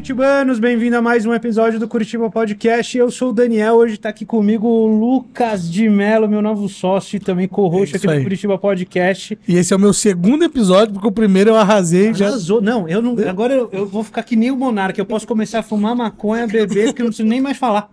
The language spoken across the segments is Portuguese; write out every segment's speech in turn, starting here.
curitibanos, bem-vindo a mais um episódio do Curitiba Podcast. Eu sou o Daniel, hoje está aqui comigo o Lucas de Melo, meu novo sócio e também co-host é aqui aí. do Curitiba Podcast. E esse é o meu segundo episódio, porque o primeiro eu arrasei. Arrasou, já... não, eu não. É. Agora eu, eu vou ficar que nem o Monarca, eu posso começar a fumar maconha, beber, porque eu não preciso nem mais falar.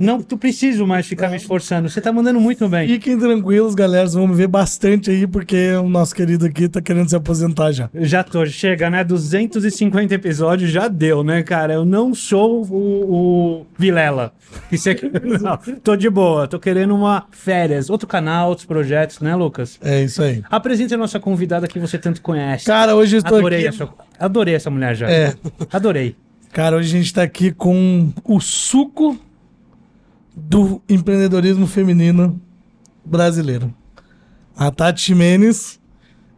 Não, tu preciso mais ficar me esforçando. Você tá mandando muito bem. Fiquem tranquilos, galera. vamos ver bastante aí, porque o nosso querido aqui tá querendo se aposentar já. Já tô. Chega, né? 250 episódios já deu, né, cara? Eu não sou o, o Vilela. Isso aqui. Não, tô de boa. Tô querendo uma férias. Outro canal, outros projetos, né, Lucas? É isso aí. Apresente a nossa convidada que você tanto conhece. Cara, hoje eu tô Adorei aqui. adorei essa mulher já. É. Adorei. Cara, hoje a gente tá aqui com o Suco do empreendedorismo feminino brasileiro. A Tati Ximenes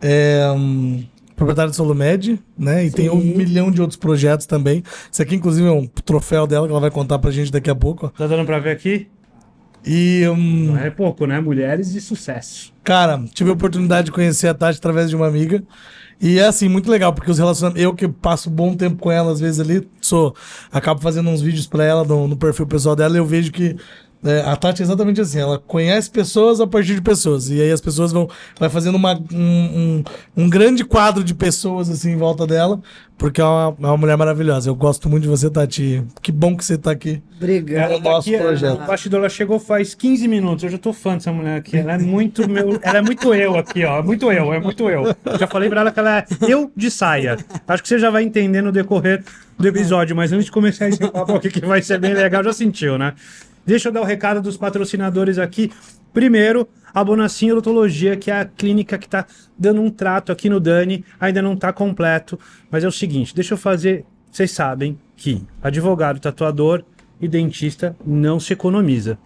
é um, proprietária do Solomed, né? E Sim. tem um milhão de outros projetos também. Isso aqui, inclusive, é um troféu dela que ela vai contar pra gente daqui a pouco. Tá dando pra ver aqui? E, um... Não é pouco, né? Mulheres de sucesso. Cara, tive a oportunidade de conhecer a Tati através de uma amiga. E é assim, muito legal, porque os relacionamentos. Eu que passo um bom tempo com ela, às vezes ali, sou. Acabo fazendo uns vídeos pra ela no, no perfil pessoal dela e eu vejo que é, a Tati é exatamente assim, ela conhece pessoas a partir de pessoas. E aí as pessoas vão vai fazendo uma, um, um, um grande quadro de pessoas assim em volta dela, porque é uma, é uma mulher maravilhosa. Eu gosto muito de você, Tati. Que bom que você tá aqui. Obrigada. No tá nosso aqui, projeto. O bastidor ela chegou faz 15 minutos. Eu já tô fã dessa mulher aqui. Ela é muito meu. Ela é muito eu aqui, ó. Muito eu, é muito eu. eu já falei pra ela que ela é eu de saia. Acho que você já vai entender no decorrer do episódio, mas antes de começar esse papo aqui, que vai ser bem legal, já sentiu, né? Deixa eu dar o recado dos patrocinadores aqui. Primeiro, a Bonacin Odontologia, que é a clínica que está dando um trato aqui no Dani, ainda não está completo, mas é o seguinte, deixa eu fazer, vocês sabem que advogado, tatuador e dentista não se economiza.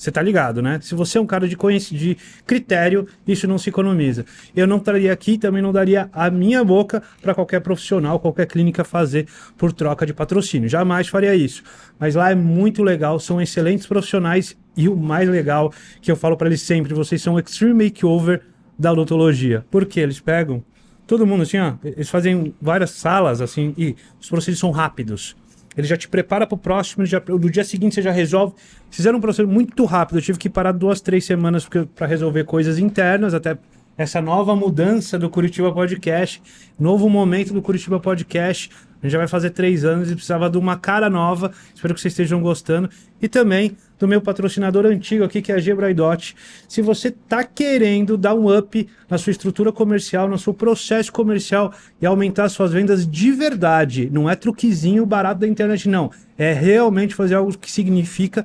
Você tá ligado, né? Se você é um cara de, de critério, isso não se economiza. Eu não estaria aqui, também não daria a minha boca para qualquer profissional, qualquer clínica fazer por troca de patrocínio. Jamais faria isso. Mas lá é muito legal, são excelentes profissionais e o mais legal que eu falo para eles sempre, vocês são extreme makeover da odontologia. Porque eles pegam todo mundo assim, ó, eles fazem várias salas assim e os procedimentos são rápidos. Ele já te prepara para o próximo, já, no dia seguinte você já resolve. Fizeram um processo muito rápido. Eu tive que parar duas, três semanas para resolver coisas internas, até essa nova mudança do Curitiba Podcast, novo momento do Curitiba Podcast. A gente já vai fazer três anos e precisava de uma cara nova. Espero que vocês estejam gostando. E também do meu patrocinador antigo aqui, que é a Gebraidot. Se você está querendo dar um up na sua estrutura comercial, no seu processo comercial e aumentar suas vendas de verdade, não é truquezinho barato da internet, não. É realmente fazer algo que significa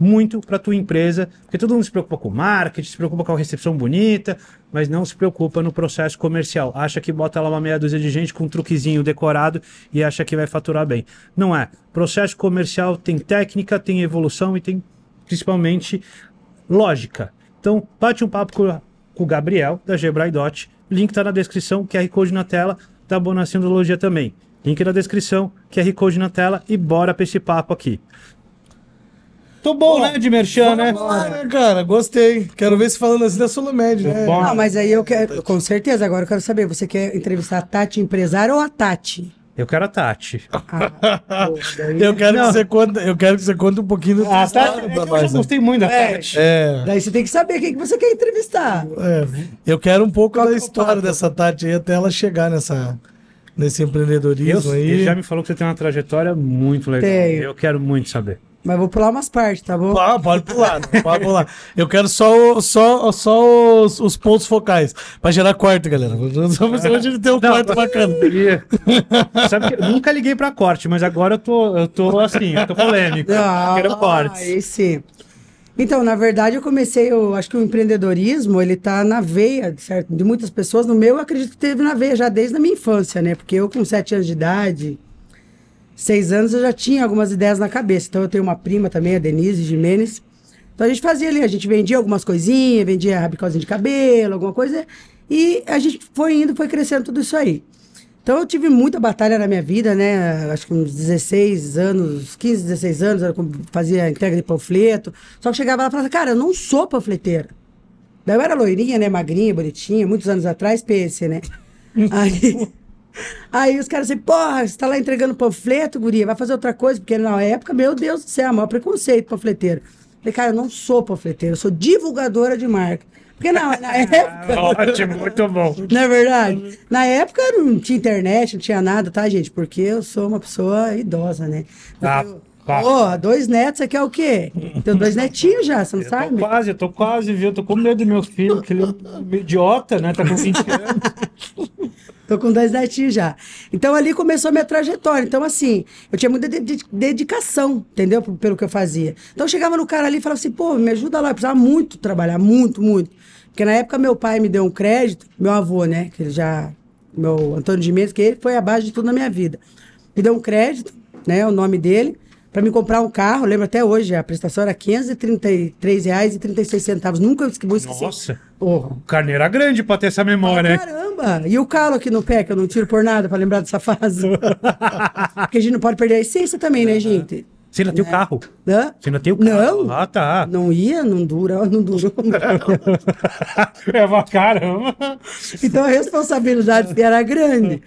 muito para a tua empresa, porque todo mundo se preocupa com marketing, se preocupa com a recepção bonita, mas não se preocupa no processo comercial. Acha que bota lá uma meia dúzia de gente com um truquezinho decorado e acha que vai faturar bem. Não é. Processo comercial tem técnica, tem evolução e tem principalmente lógica. Então, bate um papo com, com o Gabriel da Gebraidot. Link está na descrição, QR Code na tela, da tá Bonacindologia também. Link na descrição, QR Code na tela e bora para esse papo aqui. Tô bom, bom, né, de merchan, né? Lá, né, ah, cara? Gostei. Quero ver se falando assim da Sulamed, né? Bom. Não, mas aí eu quero, tá com certeza, agora eu quero saber, você quer entrevistar a Tati empresária ou a Tati? Eu quero a Tati. Ah, eu, quero que você conta, eu quero que você conte um pouquinho do ah, Tati. Tá. É eu já né? gostei muito da é, Tati. É. Daí você tem que saber quem que você quer entrevistar. É. Eu quero um pouco Qual da é história papo? dessa Tati aí até ela chegar nessa nesse empreendedorismo eu, aí. Ele já me falou que você tem uma trajetória muito legal. Tenho. Eu quero muito saber. Mas vou pular umas partes, tá bom? Ah, pode pular, pode pular. Eu quero só, só, só os, os pontos focais. Pra gerar corte, galera. Só pra hoje ter tem um quarto bacana. Sabe que eu nunca liguei pra corte, mas agora eu tô, eu tô assim, eu tô polêmico. Ah, quero corte. Aí sim. Então, na verdade, eu comecei, eu acho que o empreendedorismo, ele tá na veia, certo? De muitas pessoas. No meu, eu acredito que teve na veia já desde a minha infância, né? Porque eu com sete anos de idade seis anos eu já tinha algumas ideias na cabeça. Então eu tenho uma prima também, a Denise Jimenez. Então a gente fazia ali, a gente vendia algumas coisinhas, vendia rabicozinho de cabelo, alguma coisa. E a gente foi indo, foi crescendo tudo isso aí. Então eu tive muita batalha na minha vida, né? Acho que uns 16 anos, 15, 16 anos, eu fazia entrega de panfleto. Só que chegava lá e falava, cara, eu não sou panfleteira. Daí eu era loirinha, né? Magrinha, bonitinha, muitos anos atrás, pense, né? aí, Aí os caras assim, porra, você tá lá entregando panfleto, guria, vai fazer outra coisa, porque na época, meu Deus do céu, é maior preconceito panfleteiro. Falei, cara, eu não sou panfleteiro, eu sou divulgadora de marca. Porque na época. Ah, ótimo, muito bom. Não é verdade? Na época não tinha internet, não tinha nada, tá, gente? Porque eu sou uma pessoa idosa, né? ah. Tenho... Ó, oh, dois netos você é o quê? Tem então, dois netinhos já, você não eu sabe? quase, eu tô quase, viu? Eu tô com medo do meu filho, que ele é um idiota, né? Tá com 20 anos. Tô com dois netinhos já. Então ali começou a minha trajetória. Então, assim, eu tinha muita dedicação, entendeu? Pelo que eu fazia. Então eu chegava no cara ali e falava assim, pô, me ajuda lá, eu precisava muito trabalhar, muito, muito. Porque na época meu pai me deu um crédito, meu avô, né? Que ele já. Meu Antônio de Mendes, que ele foi a base de tudo na minha vida. Me deu um crédito, né? O nome dele para me comprar um carro, lembro até hoje, a prestação era R$ 533,36. Nunca eu esqueci. Nossa! Oh. O carneiro era grande para ter essa memória, Caramba! E o calo aqui no pé, que eu não tiro por nada para lembrar dessa fase. Porque a gente não pode perder a essência também, né, é. gente? Você ainda tem o é. carro? Hã? Você ainda tem o carro? Não. Ah, tá. Não ia, não dura, não durou. é uma caramba. Então a responsabilidade era grande.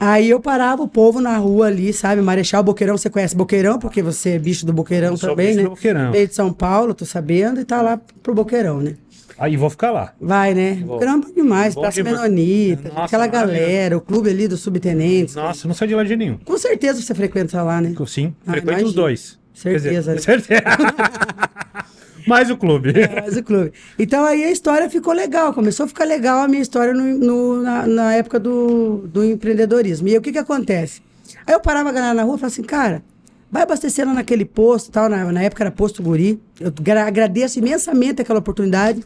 Aí eu parava o povo na rua ali, sabe? Marechal Boqueirão, você conhece Boqueirão, porque você é bicho do Boqueirão eu também, bicho né? Do Boqueirão. Veio de São Paulo, tô sabendo, e tá lá pro Boqueirão, né? Aí vou ficar lá. Vai, né? Grampo demais, Bom Praça Menonita, Nossa, aquela galera, o clube ali dos subtenentes. Nossa, né? não sai de lá de nenhum. Com certeza você frequenta lá, né? Sim, ah, frequento imagina. os dois. Certeza. dizer, né? Certeza. mais o clube. É, mais o clube. Então aí a história ficou legal, começou a ficar legal a minha história no, no, na, na, época do, do empreendedorismo. E aí, o que que acontece? Aí eu parava a galera na rua e falava assim, cara, vai abastecer lá naquele posto, tal, na, na época era posto guri. Eu agradeço imensamente aquela oportunidade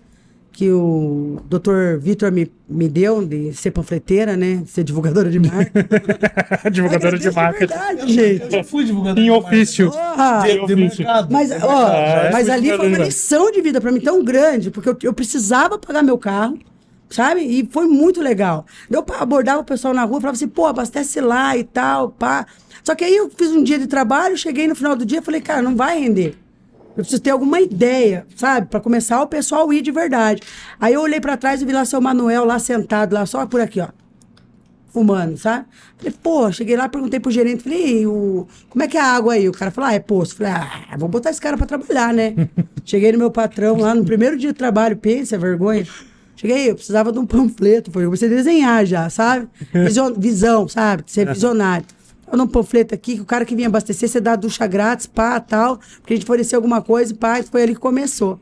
que o doutor Vitor me, me deu de ser panfleteira, né? De ser divulgadora de marca. divulgadora de marca. É verdade, gente. Eu já fui divulgadora em ofício. Porra, de, de ofício. Mas, é ó, ah, é mas ali foi uma lição de vida para mim tão grande, porque eu, eu precisava pagar meu carro sabe? E foi muito legal. Eu abordava o pessoal na rua, falava assim, pô, abastece lá e tal, pá. Só que aí eu fiz um dia de trabalho, cheguei no final do dia, e falei, cara, não vai render. Eu preciso ter alguma ideia, sabe? Para começar o pessoal ir de verdade. Aí eu olhei para trás e vi lá seu Manuel lá sentado, lá só por aqui, ó. fumando, sabe? Falei, pô, cheguei lá, perguntei pro gerente, falei, o... como é que é a água aí? O cara falou, ah, é poço. Falei, ah, vou botar esse cara pra trabalhar, né? cheguei no meu patrão lá no primeiro dia de trabalho, pensa, vergonha. Cheguei, eu precisava de um panfleto, foi, eu comecei a desenhar já, sabe? Visão, visão, sabe? Ser visionário num panfleto aqui, que o cara que vinha abastecer, você dá ducha grátis, pá, tal, porque a gente forneceu alguma coisa, pá, e foi ali que começou.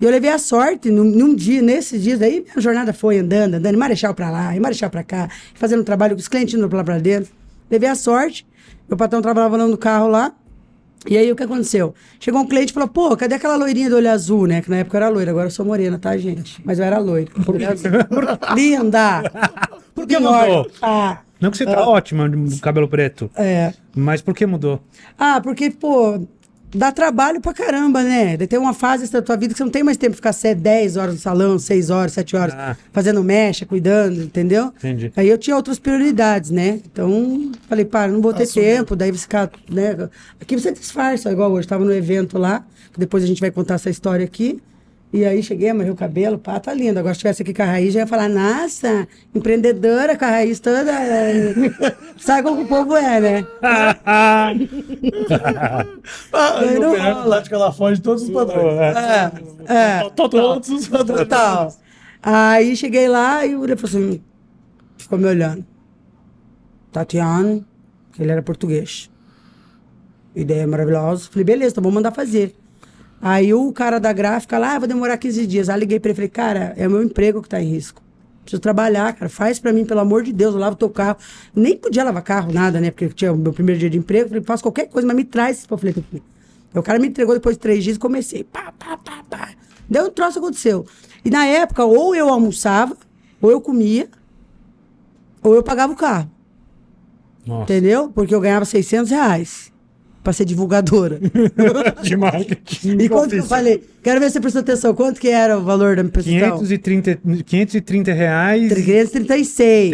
E eu levei a sorte, num, num dia, nesses dias, aí a jornada foi andando, andando, marechal pra lá, e marechal pra cá, fazendo trabalho com os clientes indo pra dentro. Levei a sorte, meu patrão trabalhava no carro lá, e aí o que aconteceu? Chegou um cliente e falou, pô, cadê aquela loirinha do olho azul, né? Que na época eu era loira, agora eu sou morena, tá, gente? Mas eu era loira. Linda! Por que mandou? Ah, não que você tá ah. ótima de cabelo preto. É. Mas por que mudou? Ah, porque, pô, dá trabalho pra caramba, né? Tem uma fase da tua vida que você não tem mais tempo de ficar 10 horas no salão, 6 horas, 7 horas, ah. fazendo mecha, cuidando, entendeu? Entendi. Aí eu tinha outras prioridades, né? Então, falei, para, não vou ter tá tempo, daí você fica, né? Aqui você disfarça, igual hoje, tava no evento lá, depois a gente vai contar essa história aqui. E aí cheguei, amarrei o cabelo, pá, tá lindo. Agora se estivesse aqui com a Raiz, já ia falar, nossa, empreendedora com a Raiz toda. Sabe como o povo é, né? ah, aí não rola. que ela foge todos os padrões. É, é, é, todos os padrões. Total. Aí cheguei lá e o Uri falou assim, ficou me olhando. Tatiana, que ele era português. Ideia maravilhosa. Falei, beleza, então vou mandar fazer. Aí o cara da gráfica lá, ah, vou demorar 15 dias. Aí liguei pra ele e falei, cara, é o meu emprego que tá em risco. Preciso trabalhar, cara. Faz pra mim, pelo amor de Deus, eu lavo teu carro. Nem podia lavar carro, nada, né? Porque tinha o meu primeiro dia de emprego. falei, faço qualquer coisa, mas me traz esse falei, Aí o cara me entregou depois de três dias e comecei. Pá, pá, pá, pá. Deu um troço, aconteceu. E na época, ou eu almoçava, ou eu comia, ou eu pagava o carro. Nossa. Entendeu? Porque eu ganhava 600 reais para ser divulgadora. de marketing. E quanto eu falei? Quero ver se você prestou atenção. Quanto que era o valor da prestação? 530, 530 reais. 336.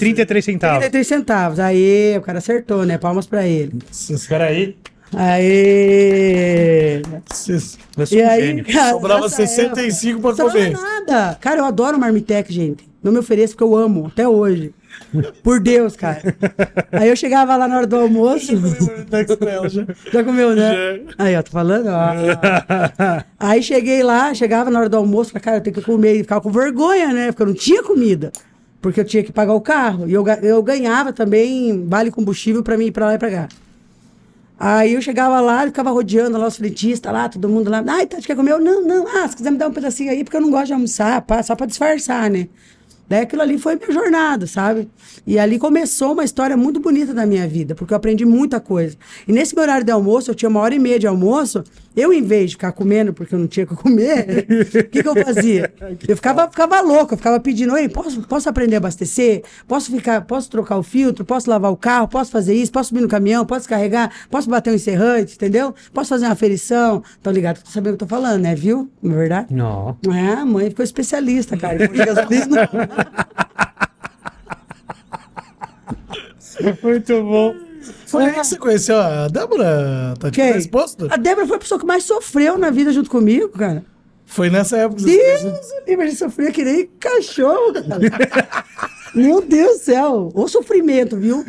33 centavos. 33 centavos. Aí, o cara acertou, né? Palmas para ele. cara aí. Aê! Você e é um aí, cara, Sobrava 65 para comer. Não nada. Cara, eu adoro Marmitec, gente. Não me ofereço porque eu amo, até hoje. Por Deus, cara. Aí eu chegava lá na hora do almoço. já comeu, né? Aí, ó, tô falando, ó. Aí cheguei lá, chegava na hora do almoço, falei, cara, eu tenho que comer. E ficava com vergonha, né? Porque eu não tinha comida. Porque eu tinha que pagar o carro. E eu, eu ganhava também vale combustível pra mim ir pra lá e pra cá. Aí eu chegava lá, ficava rodeando lá os frentistas lá, todo mundo lá. Ai, Tati, quer comer? Eu, não, não. Ah, se quiser me dar um pedacinho aí, porque eu não gosto de almoçar, pá, só pra disfarçar, né? Daí aquilo ali foi minha jornada, sabe? E ali começou uma história muito bonita da minha vida, porque eu aprendi muita coisa. E nesse meu horário de almoço, eu tinha uma hora e meia de almoço, eu, em vez de ficar comendo, porque eu não tinha o que comer, o que, que eu fazia? Eu ficava, ficava louco, eu ficava pedindo, ei, posso, posso aprender a abastecer? Posso ficar, posso trocar o filtro? Posso lavar o carro? Posso fazer isso? Posso subir no caminhão? Posso carregar? Posso bater um encerrante, entendeu? Posso fazer uma aferição? Tão ligado, tô sabendo o que eu tô falando, né, viu? Não é verdade? Não. É, a mãe ficou especialista, cara. Muito bom. Foi aí que você conheceu a Débora? Tá tipo exposto? A Débora foi a pessoa que mais sofreu na vida junto comigo, cara. Foi nessa época. Deus, livre, a gente sofria que nem cachorro, cara. Meu Deus do céu. O sofrimento, viu?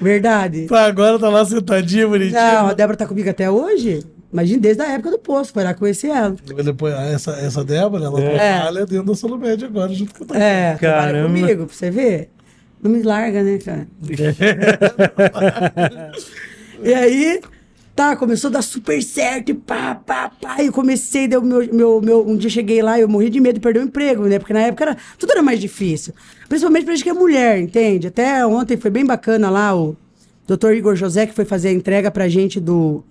Verdade. agora tá lá sentadinha, bonitinha. Não, a Débora tá comigo até hoje. Imagina, desde a época do posto, foi lá conhecer ela. Depois, ah, essa, essa Débora, ela é. trabalha tá é. dentro da Solumed agora, junto com o Débora. É, Caramba. comigo, pra você ver. Não me larga, né, cara? e aí, tá, começou a dar super certo, e pá, pá, pá. E eu comecei, deu meu, meu, meu, um dia cheguei lá e eu morri de medo de perder o emprego, né? Porque na época era, tudo era mais difícil. Principalmente pra gente que é mulher, entende? Até ontem foi bem bacana lá o doutor Igor José, que foi fazer a entrega pra gente do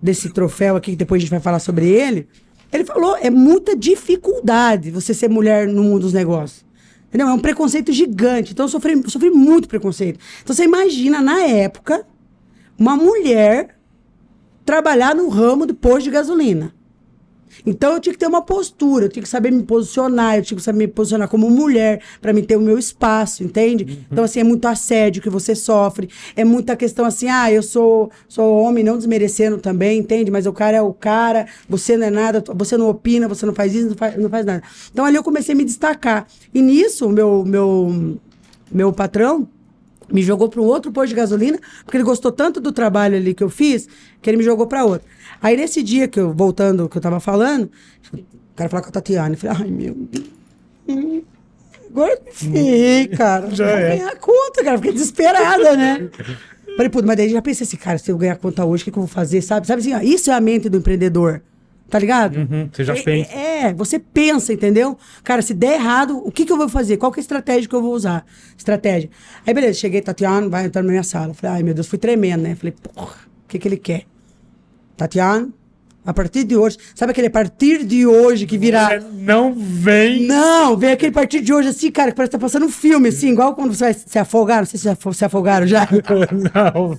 desse troféu aqui, que depois a gente vai falar sobre ele, ele falou, é muita dificuldade você ser mulher no mundo dos negócios. Entendeu? É um preconceito gigante. Então eu sofri, sofri muito preconceito. Então você imagina, na época, uma mulher trabalhar no ramo do posto de gasolina. Então eu tinha que ter uma postura, eu tinha que saber me posicionar, eu tinha que saber me posicionar como mulher para me ter o meu espaço, entende? Uhum. Então assim é muito assédio que você sofre, é muita questão assim, ah, eu sou sou homem, não desmerecendo também, entende? Mas o cara é o cara, você não é nada, você não opina, você não faz isso, não faz, não faz nada. Então ali eu comecei a me destacar. E nisso meu meu meu patrão me jogou para um outro posto de gasolina, porque ele gostou tanto do trabalho ali que eu fiz, que ele me jogou para outro. Aí nesse dia que eu, voltando que eu tava falando, o cara falar com a Tatiana. Eu falei, ai meu Deus. Agora fiquei, hum. cara. Já vou é. ganhar conta, cara. Fiquei desesperada, né? Falei, puto, mas daí já pensei assim, cara, se eu ganhar conta hoje, o que, que eu vou fazer? Sabe? Sabe assim, ó, isso é a mente do empreendedor. Tá ligado? Uhum, você já é, é, pensa. É, você pensa, entendeu? Cara, se der errado, o que, que eu vou fazer? Qual que é a estratégia que eu vou usar? Estratégia. Aí, beleza, cheguei, Tatiana, vai entrar na minha sala. Falei, ai, meu Deus, fui tremendo, né? Falei, porra, o que, que ele quer? Tatiana, a partir de hoje, sabe aquele partir de hoje que vira. Não vem! Não, vem aquele partir de hoje assim, cara, que parece que tá passando um filme, assim, igual quando você vai se afogar, não sei se se afogaram já. não.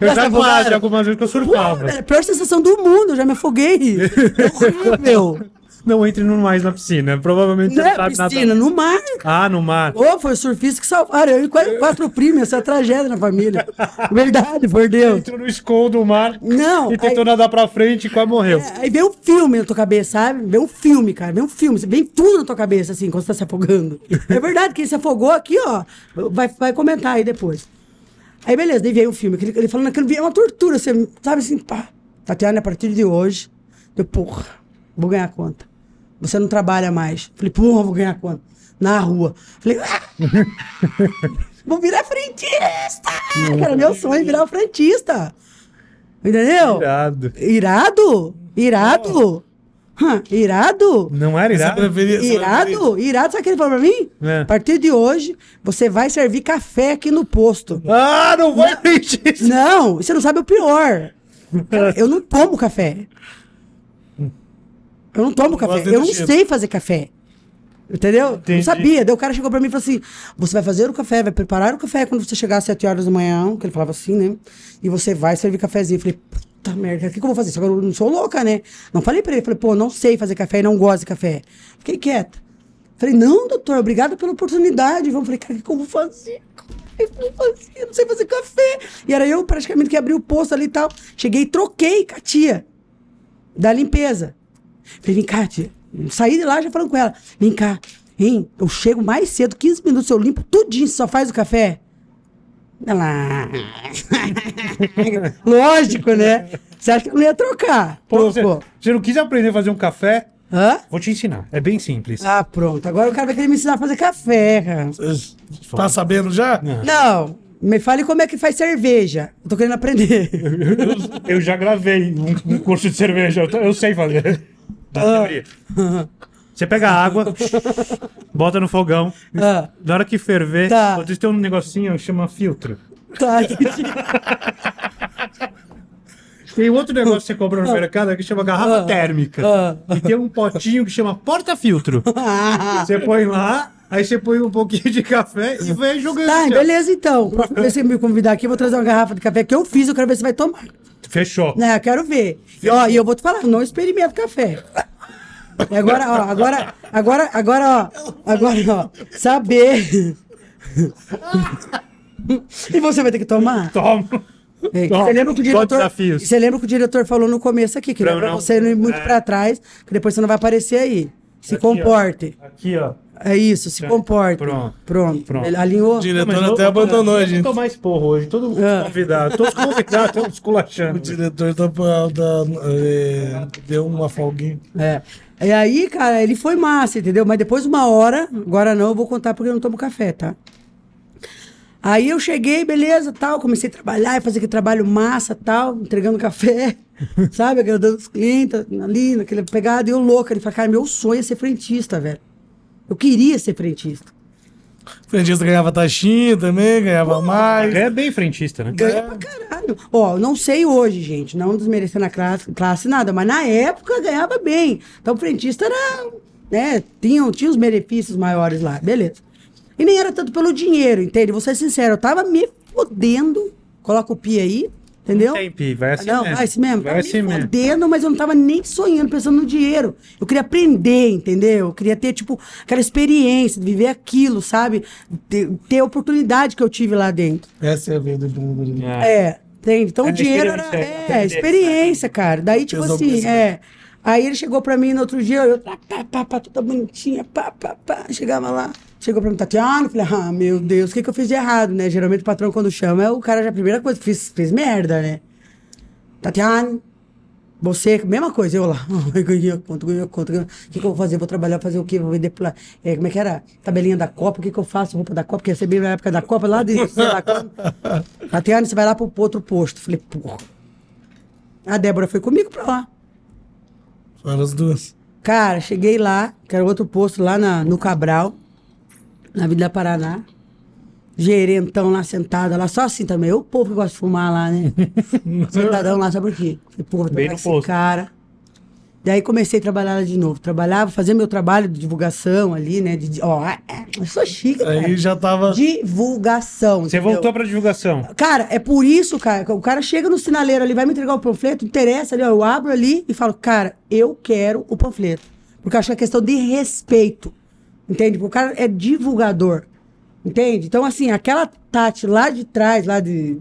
Eu já, já quase, algumas vezes eu surfava. Pô, é a pior sensação do mundo, eu já me afoguei. É horrível não entre no mais na piscina. Provavelmente não é na piscina, no mar. Ah, no mar. Ô, foi o surfista que salvaram. Eu e quatro primos, essa é tragédia na família. Verdade, por Deus. Entrou no escondo do mar. Não. E tentou aí, nadar pra frente e quase morreu. É, aí veio um filme na tua cabeça, sabe? Veio um filme, cara. Veio um filme. Vem tudo na tua cabeça, assim, quando você tá se afogando. É verdade, quem se afogou aqui, ó, vai, vai comentar aí depois. Aí, beleza, daí veio um filme. Ele, ele falando aquilo, é uma tortura, você sabe assim, pá. Tatiana, a partir de hoje, eu, porra, vou ganhar conta. Você não trabalha mais. Falei, porra, vou ganhar quanto? Na rua. Falei, ah! vou virar frentista! Era meu sonho é virar um frentista. Entendeu? Irado. Irado? Irado? Hum, irado? Não era irado? Preferia, irado? Preferia. Irado, sabe o que ele falou pra mim? É. A partir de hoje, você vai servir café aqui no posto. Ah, não vai mentir! Não, você não sabe o pior. eu não tomo café. Eu não tomo café. Eu não tipo. sei fazer café. Entendeu? Entendi. Não sabia. Daí o cara chegou pra mim e falou assim: você vai fazer o café, vai preparar o café quando você chegar às 7 horas da manhã, que ele falava assim, né? E você vai servir cafezinho. Eu falei, puta merda, o que, que eu vou fazer? Agora eu não sou louca, né? Não falei pra ele, falei, pô, não sei fazer café e não gosto de café. Fiquei quieta. Falei, não, doutor, obrigado pela oportunidade. Vamos falei, cara, o que eu vou fazer? É eu não, fazer? eu não sei fazer café. E era eu praticamente que abri o posto ali e tal. Cheguei, troquei com a tia da limpeza. Falei, vem cá, tia. Saí de lá já falando com ela. Vem cá, hein? Eu chego mais cedo, 15 minutos, eu limpo tudinho, só faz o café. Ela... Ah, lógico, né? Você acha que eu não ia trocar? Pô, você, você, não quis aprender a fazer um café? Hã? Vou te ensinar. É bem simples. Ah, pronto. Agora o cara vai querer me ensinar a fazer café, cara. Tá sabendo já? Não. não. Me fale como é que faz cerveja. tô querendo aprender. Eu, eu já gravei um, curso de cerveja. Eu, eu sei fazer. Ah. Você pega a água, bota no fogão, ah. na hora que ferver, tá. tem um negocinho que chama filtro. Tá, Tem outro negócio que você compra no ah. mercado que chama garrafa ah. térmica. Ah. e tem um potinho que chama porta-filtro. você põe lá, aí você põe um pouquinho de café e vem jogando. Tá, assim, beleza então. Pra você me convidar aqui, eu vou trazer uma garrafa de café que eu fiz, eu quero ver se vai tomar. Fechou. Né, quero ver. E, ó, e eu vou te falar, não experimento café. Agora, ó, agora, agora, agora, ó, agora, ó, saber. e você vai ter que tomar? Toma. É, você lembra que o diretor, Você lembra que o diretor falou no começo aqui, que pra não, você não ir muito é. para trás, que depois você não vai aparecer aí. Se aqui, comporte. Ó. Aqui, ó. É isso, se tá. comporta. Pronto. Pronto. Pronto. Ele alinhou. O diretor não, até abandonou a gente. Não mais porra hoje, todo mundo é. convidado. Todos convidados, todos culachando. O diretor tá da, é, deu uma folguinha. É. E é aí, cara, ele foi massa, entendeu? Mas depois uma hora, agora não, eu vou contar porque eu não tomo café, tá? Aí eu cheguei, beleza, tal, comecei a trabalhar, fazer aquele trabalho massa, tal, entregando café, sabe? Agradando os clientes ali, naquela pegada, e eu louco. Ele falou, cara, meu sonho é ser frentista, velho. Eu queria ser frentista. frentista ganhava taxinha também, ganhava Pô, mais. É bem frentista, né? Ganha é. pra caralho. Ó, não sei hoje, gente, não desmerecendo a classe, classe nada, mas na época ganhava bem. Então, o frentista era. Né, tinha, tinha os benefícios maiores lá, beleza. E nem era tanto pelo dinheiro, entende? Vou ser sincero, eu tava me fodendo. Coloca o pi aí. Entendeu? Não tem pi, vai assim não, mesmo. Vai assim mesmo. Vai assim me mesmo. Fodendo, mas eu não tava nem sonhando, pensando no dinheiro. Eu queria aprender, entendeu? Eu queria ter, tipo, aquela experiência, viver aquilo, sabe? Ter, ter a oportunidade que eu tive lá dentro. Essa é a vida do mundo. Né? É. é. Entende? Então é, o dinheiro era. É, é, experiência, cara. Daí, tipo assim, é. Aí ele chegou pra mim no outro dia, eu, pá, pá, pá, toda bonitinha, pá, pá, pá. Chegava lá, chegou pra mim, Tatiana, falei, ah, meu Deus, o que, que eu fiz de errado, né? Geralmente o patrão quando chama, é o cara já, a primeira coisa, fiz, fiz merda, né? Tatiane, você, mesma coisa, eu lá, ganhei conta, ganhei conta, o que, que eu vou fazer? Vou trabalhar, fazer o quê? Vou vender, é, como é que era? Tabelinha da Copa, o que, que eu faço? Roupa da Copa, que recebi na época da Copa, lá de, Tatiana, Tatiane, você vai lá pro outro posto. Falei, porra. A Débora foi comigo pra lá para as duas. Cara, cheguei lá, que era outro posto lá na, no Cabral, na Vila Paraná. Gerentão lá sentado, lá só assim também. O povo que gosta de fumar lá, né? Sentadão lá, sabe por quê? Falei, porra, Bem no esse posto. cara. Daí comecei a trabalhar de novo. Trabalhava, fazia meu trabalho de divulgação ali, né? De, ó, é, eu sou chique, cara. Aí já tava. Divulgação. Você entendeu? voltou pra divulgação. Cara, é por isso, cara. O cara chega no sinaleiro ali, vai me entregar o panfleto, interessa ali, ó, eu abro ali e falo, cara, eu quero o panfleto. Porque eu acho que é questão de respeito. Entende? Porque o cara é divulgador. Entende? Então, assim, aquela Tati lá de trás, lá de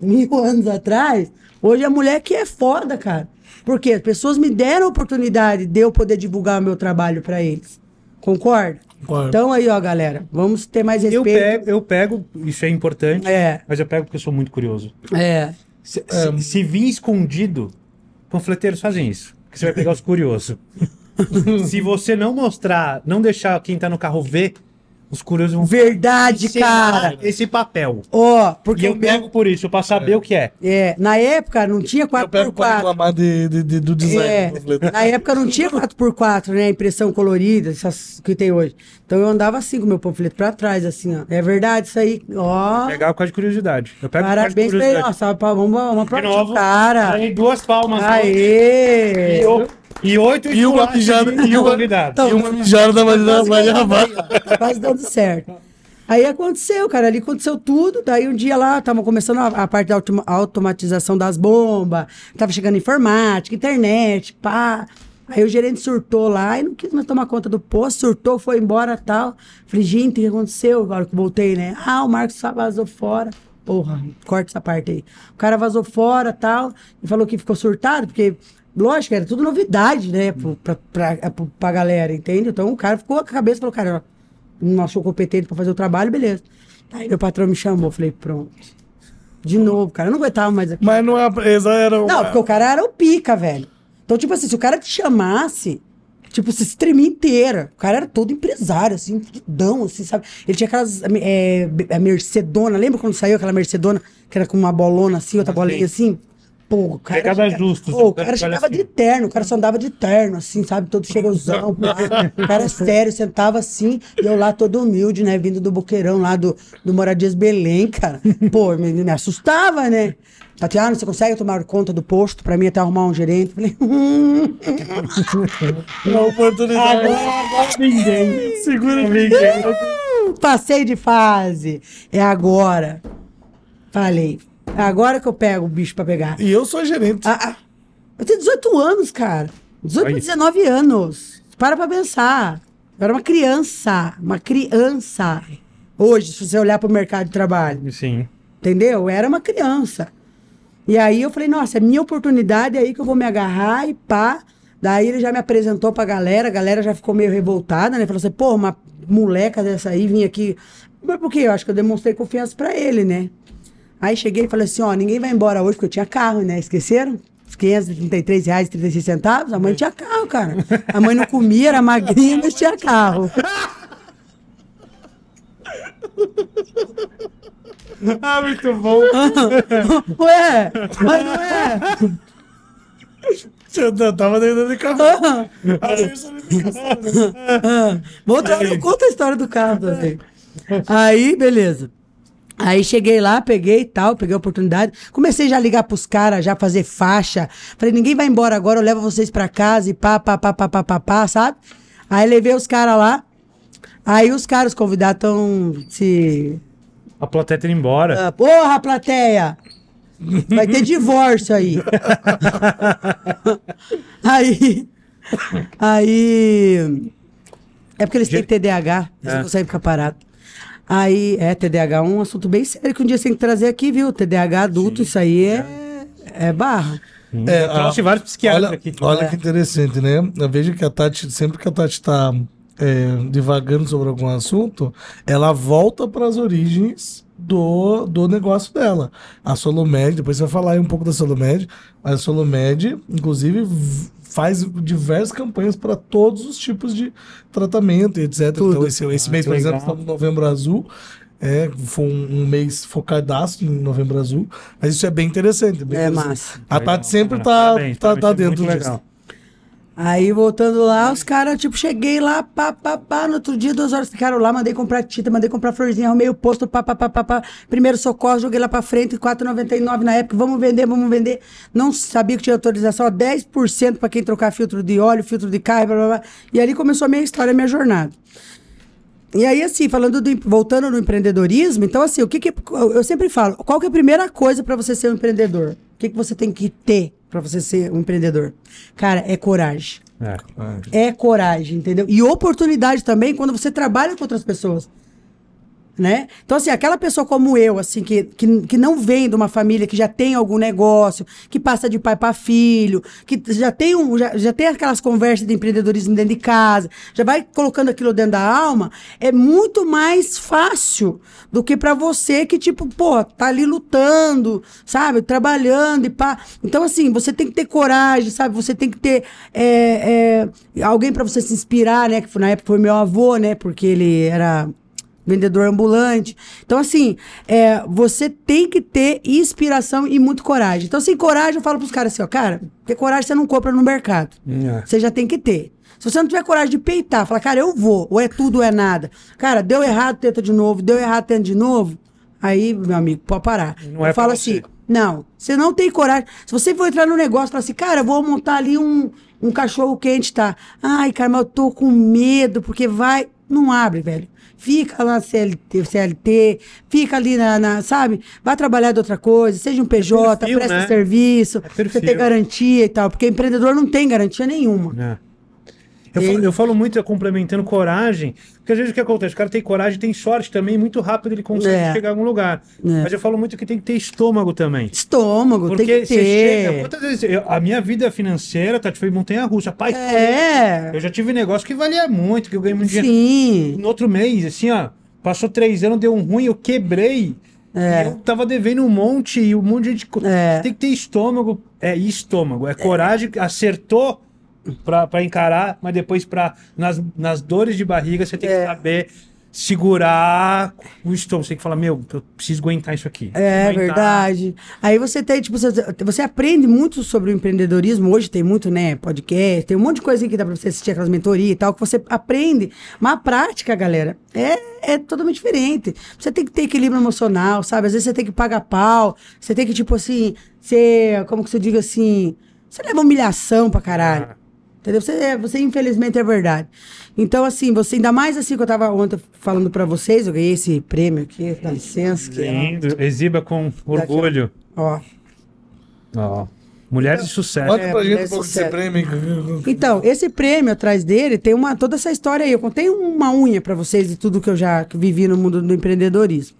mil anos atrás, hoje é a mulher que é foda, cara. Porque as pessoas me deram a oportunidade de eu poder divulgar o meu trabalho para eles. Concorda? Então aí, ó, galera, vamos ter mais respeito. Eu pego, eu pego isso é importante, é. mas eu pego porque eu sou muito curioso. É. Se, é. se, se vir escondido, panfleteiros fazem isso, Que você vai pegar os curiosos. se você não mostrar, não deixar quem tá no carro ver, os curiosos vão Verdade, cara. Esse papel. Ó, porque E eu pego por isso, pra saber é. o que é. É, na época não tinha Eu pego 4x4. reclamar de, de- de- do design É, do panfleto. na época não tinha 4x4, né? Impressão colorida, essas que tem hoje. Então eu andava assim com o meu panfleto pra trás, assim, ó. É verdade isso aí? Ó, Pegava por causa de curiosidade. Eu pego por causa de curiosidade. parabéns pra ele. Ó, curiosidade. sabe, pra- uma pra de novo. cara. Ganhei duas palmas. Aê! E eu- e oito e uma mijada e uma convidado. Então, e uma mijada da Maria Ravala. Tá quase dando certo. Aí aconteceu, cara, ali aconteceu tudo. Daí um dia lá, tava começando a, a parte da automatização das bombas, tava chegando informática, internet, pá. Aí o gerente surtou lá e não quis mais tomar conta do posto, surtou, foi embora tal. Falei, gente, o que aconteceu agora que voltei, né? Ah, o Marcos só vazou fora. Porra, corta essa parte aí. O cara vazou fora tal, e falou que ficou surtado, porque Lógico, era tudo novidade, né, pra, pra, é, pra, pra galera, entende? Então o cara ficou com a cabeça e falou, cara, não achou competente pra fazer o trabalho, beleza. Aí meu patrão me chamou, falei, pronto. De novo, cara, eu não aguentava mais aqui. Mas não é, era. Não, porque o cara era o pica, velho. Então, tipo assim, se o cara te chamasse, tipo, você se tremia inteira. O cara era todo empresário, assim, fudidão, assim, sabe? Ele tinha aquelas. É, Mercedona, lembra quando saiu aquela Mercedona, que era com uma bolona assim, outra bolinha assim? pô, o cara. Pegada chega... justa. Pô, o cara chegava assim. de terno, o cara só andava de terno, assim, sabe? Todo cheirosão. o cara é sério, sentava assim, e eu lá todo humilde, né? Vindo do boqueirão lá do, do Moradias Belém, cara. Pô, me, me assustava, né? Tatiana, ah, você consegue tomar conta do posto para mim até arrumar um gerente? Falei, hum. Uma oportunidade. Agora, agora ninguém. Segura ninguém. Passei de fase. É agora. Falei, é agora que eu pego o bicho pra pegar. E eu sou gerente. Ah, ah. eu tenho 18 anos, cara. 18 Aí. 19 anos. Para pra pensar. Eu era uma criança. Uma criança. Hoje, se você olhar pro mercado de trabalho. Sim. Entendeu? Eu era uma criança. E aí eu falei, nossa, é minha oportunidade, é aí que eu vou me agarrar e pá. Daí ele já me apresentou pra galera, a galera já ficou meio revoltada, né? Falou assim, pô, uma moleca dessa aí, vim aqui. Mas por quê? Eu acho que eu demonstrei confiança para ele, né? Aí cheguei e falei assim, ó, ninguém vai embora hoje porque eu tinha carro, né? Esqueceram? Os 533 reais e centavos, a mãe tinha carro, cara. A mãe não comia, era magrinha, mas tinha carro. Ah, muito bom. Ué, mas não é. Eu tava dentro de carro. Ah, ah, ah, Vou outra, conta a história do carro também. Aí, beleza. Aí cheguei lá, peguei tal, peguei a oportunidade. Comecei já a ligar pros caras, já fazer faixa. Falei, ninguém vai embora agora, eu levo vocês pra casa e pá, pá, pá, pá, pá, pá, pá sabe? Aí levei os caras lá. Aí os caras, os convidados, estão se. A plateia tá indo embora. Ah, porra, plateia! Vai ter divórcio aí. aí. Aí. É porque eles têm TDAH, eles é. não conseguem ficar parados. Aí, é, TDAH é um assunto bem sério que um dia você tem que trazer aqui, viu? TDAH adulto, Sim. isso aí é, é barra. Hum. é, Trouxe a, vários psiquiatras olha, aqui. Olha é. que interessante, né? Eu vejo que a Tati, sempre que a Tati está é, divagando sobre algum assunto, ela volta para as origens do, do negócio dela. A Solomed, depois você vai falar aí um pouco da Solomed, mas a Solomed, inclusive, faz diversas campanhas para todos os tipos de tratamento e etc. Então, Tudo. Então, esse, esse ah, mês, por exemplo, estamos no Novembro Azul. É, foi um, um mês focadaço em Novembro Azul, mas isso é bem interessante. Bem é interessante. massa. A Tati sempre tá, tá, tá, dentro disso. Legal. Aí voltando lá, os caras, tipo, cheguei lá, pá, pá, pá. No outro dia, duas horas ficaram lá, mandei comprar tita, mandei comprar florzinha, arrumei o posto, pá, pá, pá, pá, pá. Primeiro socorro, joguei lá pra frente, 4,99 na época, vamos vender, vamos vender. Não sabia que tinha autorização, ó, 10% pra quem trocar filtro de óleo, filtro de carro, blá, blá, blá. E ali começou a minha história, a minha jornada. E aí, assim, falando do, voltando no empreendedorismo, então, assim, o que que. Eu sempre falo, qual que é a primeira coisa para você ser um empreendedor? O que, que você tem que ter? para você ser um empreendedor? Cara, é coragem. É, coragem. É coragem, entendeu? E oportunidade também quando você trabalha com outras pessoas né? Então, assim, aquela pessoa como eu, assim, que, que, que não vem de uma família que já tem algum negócio, que passa de pai para filho, que já tem, um, já, já tem aquelas conversas de empreendedorismo dentro de casa, já vai colocando aquilo dentro da alma, é muito mais fácil do que para você que, tipo, pô, tá ali lutando, sabe? Trabalhando e pá. Então, assim, você tem que ter coragem, sabe? Você tem que ter é, é, alguém para você se inspirar, né? Que na época foi meu avô, né? Porque ele era vendedor ambulante. Então, assim, é, você tem que ter inspiração e muito coragem. Então, sem assim, coragem, eu falo pros caras assim, ó, cara, ter coragem você não compra no mercado. É. Você já tem que ter. Se você não tiver coragem de peitar, falar, cara, eu vou, ou é tudo ou é nada. Cara, deu errado, tenta de novo, deu errado, tenta de novo. Aí, meu amigo, pode parar. Não é falo assim, não, você não tem coragem. Se você for entrar no negócio e falar assim, cara, eu vou montar ali um, um cachorro quente, tá? Ai, cara, mas eu tô com medo, porque vai. Não abre, velho. Fica lá CLT, CLT fica ali na, na sabe? Vai trabalhar de outra coisa, seja um PJ, é perfil, presta né? serviço, é você tem garantia e tal, porque empreendedor não tem garantia nenhuma. É. Eu, falo, eu falo muito, complementando coragem, porque às vezes o que acontece? O cara tem coragem, tem sorte também, muito rápido ele consegue é. chegar a algum lugar. É. Mas eu falo muito que tem que ter estômago também. Estômago, porque tem que ter. Chega, quantas vezes eu, a minha vida financeira, Tati, tá, foi montanha-russa. Pai, é. eu já tive negócio que valia muito, que eu ganhei muito dinheiro. Sim. No outro mês, assim, ó, passou três anos, deu um ruim, eu quebrei. É. Eu tava devendo um monte e um monte de gente. É. Tem que ter estômago. É estômago, é coragem. Acertou, para encarar, mas depois para nas, nas dores de barriga você tem é. que saber segurar o estômago. Você tem que falar, meu, eu preciso aguentar isso aqui. É verdade. Aí você tem, tipo, você, você, aprende muito sobre o empreendedorismo. Hoje tem muito, né, podcast, tem um monte de coisa que dá pra você assistir, aquelas mentorias e tal, que você aprende. Mas a prática, galera, é, é totalmente diferente. Você tem que ter equilíbrio emocional, sabe? Às vezes você tem que pagar pau, você tem que, tipo assim, ser, como que você diga assim... Você leva humilhação pra caralho. Ah. Entendeu? Você, é, você, infelizmente, é verdade. Então, assim, você, ainda mais assim que eu estava ontem falando para vocês, eu ganhei esse prêmio aqui, dá licença. Que é Lindo, é, exiba com orgulho. Ó. Ó. Mulheres então, de sucesso. Bota pra é, gente um pouco desse prêmio. Então, esse prêmio atrás dele tem uma, toda essa história aí. Eu contei uma unha para vocês de tudo que eu já vivi no mundo do empreendedorismo.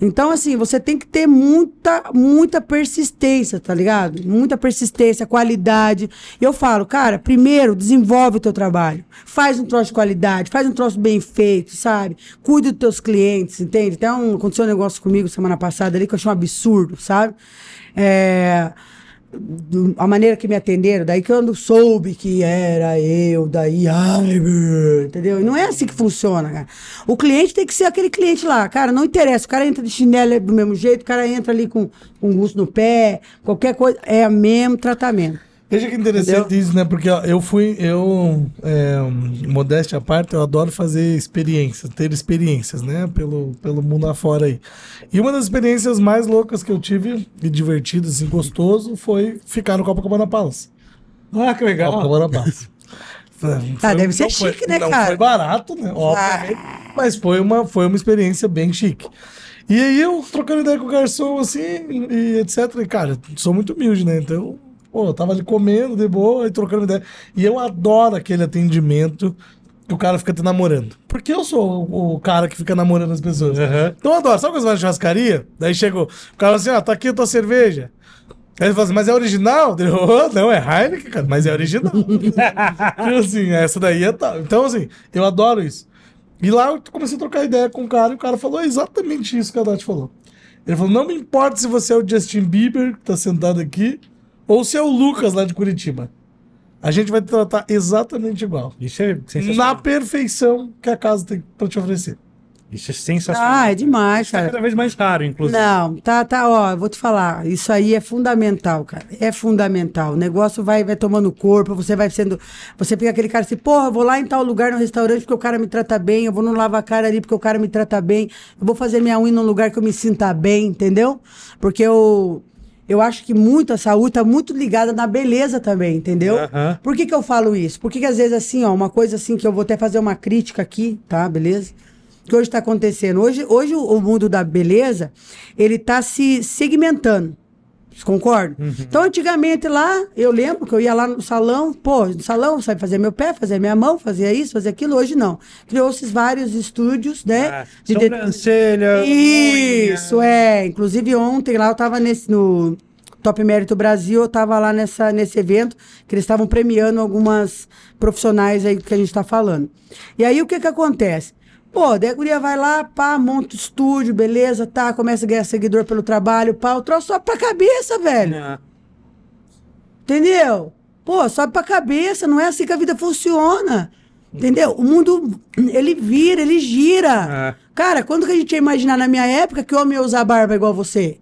Então, assim, você tem que ter muita, muita persistência, tá ligado? Muita persistência, qualidade. Eu falo, cara, primeiro desenvolve o teu trabalho. Faz um troço de qualidade, faz um troço bem feito, sabe? Cuide dos teus clientes, entende? Até um, aconteceu um negócio comigo semana passada ali que eu achei um absurdo, sabe? É a maneira que me atenderam, daí que eu soube que era eu, daí, ai, entendeu? Não é assim que funciona, cara. O cliente tem que ser aquele cliente lá, cara, não interessa, o cara entra de chinelo do mesmo jeito, o cara entra ali com, com um no pé, qualquer coisa, é o mesmo tratamento. Veja que interessante Entendeu? isso, né? Porque ó, eu fui, eu, é, modéstia à parte, eu adoro fazer experiências, ter experiências, né? Pelo, pelo mundo afora aí. E uma das experiências mais loucas que eu tive, e divertidas, assim, gostoso, foi ficar no Copacabana Palace. Ah, que legal. Copacabana Palace. tá, deve ser chique, foi, né, não cara? Não foi barato, né? Óbvio, Ah. Mas foi uma, foi uma experiência bem chique. E aí eu trocando ideia com o garçom, assim, e etc. E, cara, sou muito humilde, né? Então Pô, eu tava ali comendo de boa e trocando ideia. E eu adoro aquele atendimento que o cara fica te namorando. Porque eu sou o, o cara que fica namorando as pessoas. Uhum. Então eu adoro. Sabe quando você vai na churrascaria? Daí chegou, o cara assim, ó, ah, tá aqui a tua cerveja. Aí ele fala assim, mas é original? Eu, oh, não, é Heineken, cara, mas é original. Tipo assim, essa daí é tal. Então, assim, eu adoro isso. E lá eu comecei a trocar ideia com o cara e o cara falou exatamente isso que a Dati falou. Ele falou: não me importa se você é o Justin Bieber que tá sentado aqui, ou se é o Lucas lá de Curitiba. A gente vai te tratar exatamente igual. Isso é sensacional. Na perfeição que a casa tem para te oferecer. Isso é sensacional. Ah, é demais, tá cara. Isso é cada vez mais raro, inclusive. Não, tá, tá, ó, vou te falar. Isso aí é fundamental, cara. É fundamental. O negócio vai, vai tomando corpo, você vai sendo. Você fica aquele cara assim, porra, vou lá em tal lugar no restaurante porque o cara me trata bem, eu vou no lava-cara ali porque o cara me trata bem, eu vou fazer minha unha num lugar que eu me sinta bem, entendeu? Porque eu eu acho que muito a saúde está muito ligada na beleza também, entendeu? Por que, que eu falo isso? Porque que às vezes, assim, ó, uma coisa assim que eu vou até fazer uma crítica aqui, tá? Beleza? Que hoje está acontecendo. Hoje, hoje o mundo da beleza, ele está se segmentando. Concordo. Uhum. Então, antigamente lá, eu lembro que eu ia lá no salão, pô, no salão, sabe fazer meu pé, fazer minha mão, fazer isso, fazer aquilo. Hoje não. Criou-se vários estúdios, né? Ah, de sobrancelha. De... Isso, unha. é. Inclusive, ontem lá eu tava nesse, no Top Mérito Brasil, eu tava lá nessa, nesse evento, que eles estavam premiando algumas profissionais aí que a gente tá falando. E aí, o que que acontece? Pô, daí a guria vai lá, pá, monta o estúdio, beleza, tá, começa a ganhar seguidor pelo trabalho, pá, o troço sobe pra cabeça, velho. Não. Entendeu? Pô, sobe pra cabeça, não é assim que a vida funciona. Entendeu? O mundo, ele vira, ele gira. É. Cara, quando que a gente ia imaginar na minha época que homem ia usar barba igual você?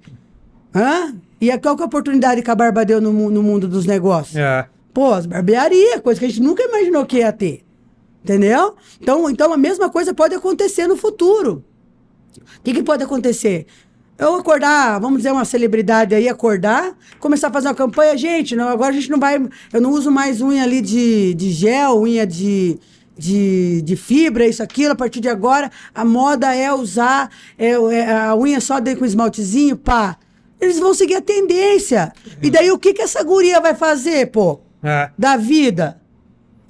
Hã? E qual que é a oportunidade que a barba deu no, no mundo dos negócios? É. Pô, as barbearias, coisa que a gente nunca imaginou que ia ter. Entendeu? Então, então a mesma coisa pode acontecer no futuro. O que, que pode acontecer? Eu acordar, vamos dizer, uma celebridade aí acordar, começar a fazer uma campanha, gente, não, agora a gente não vai. Eu não uso mais unha ali de, de gel, unha de, de, de fibra, isso, aquilo. A partir de agora, a moda é usar é, é, a unha só de, com esmaltezinho, pá. Eles vão seguir a tendência. E daí o que, que essa guria vai fazer, pô? É. Da vida?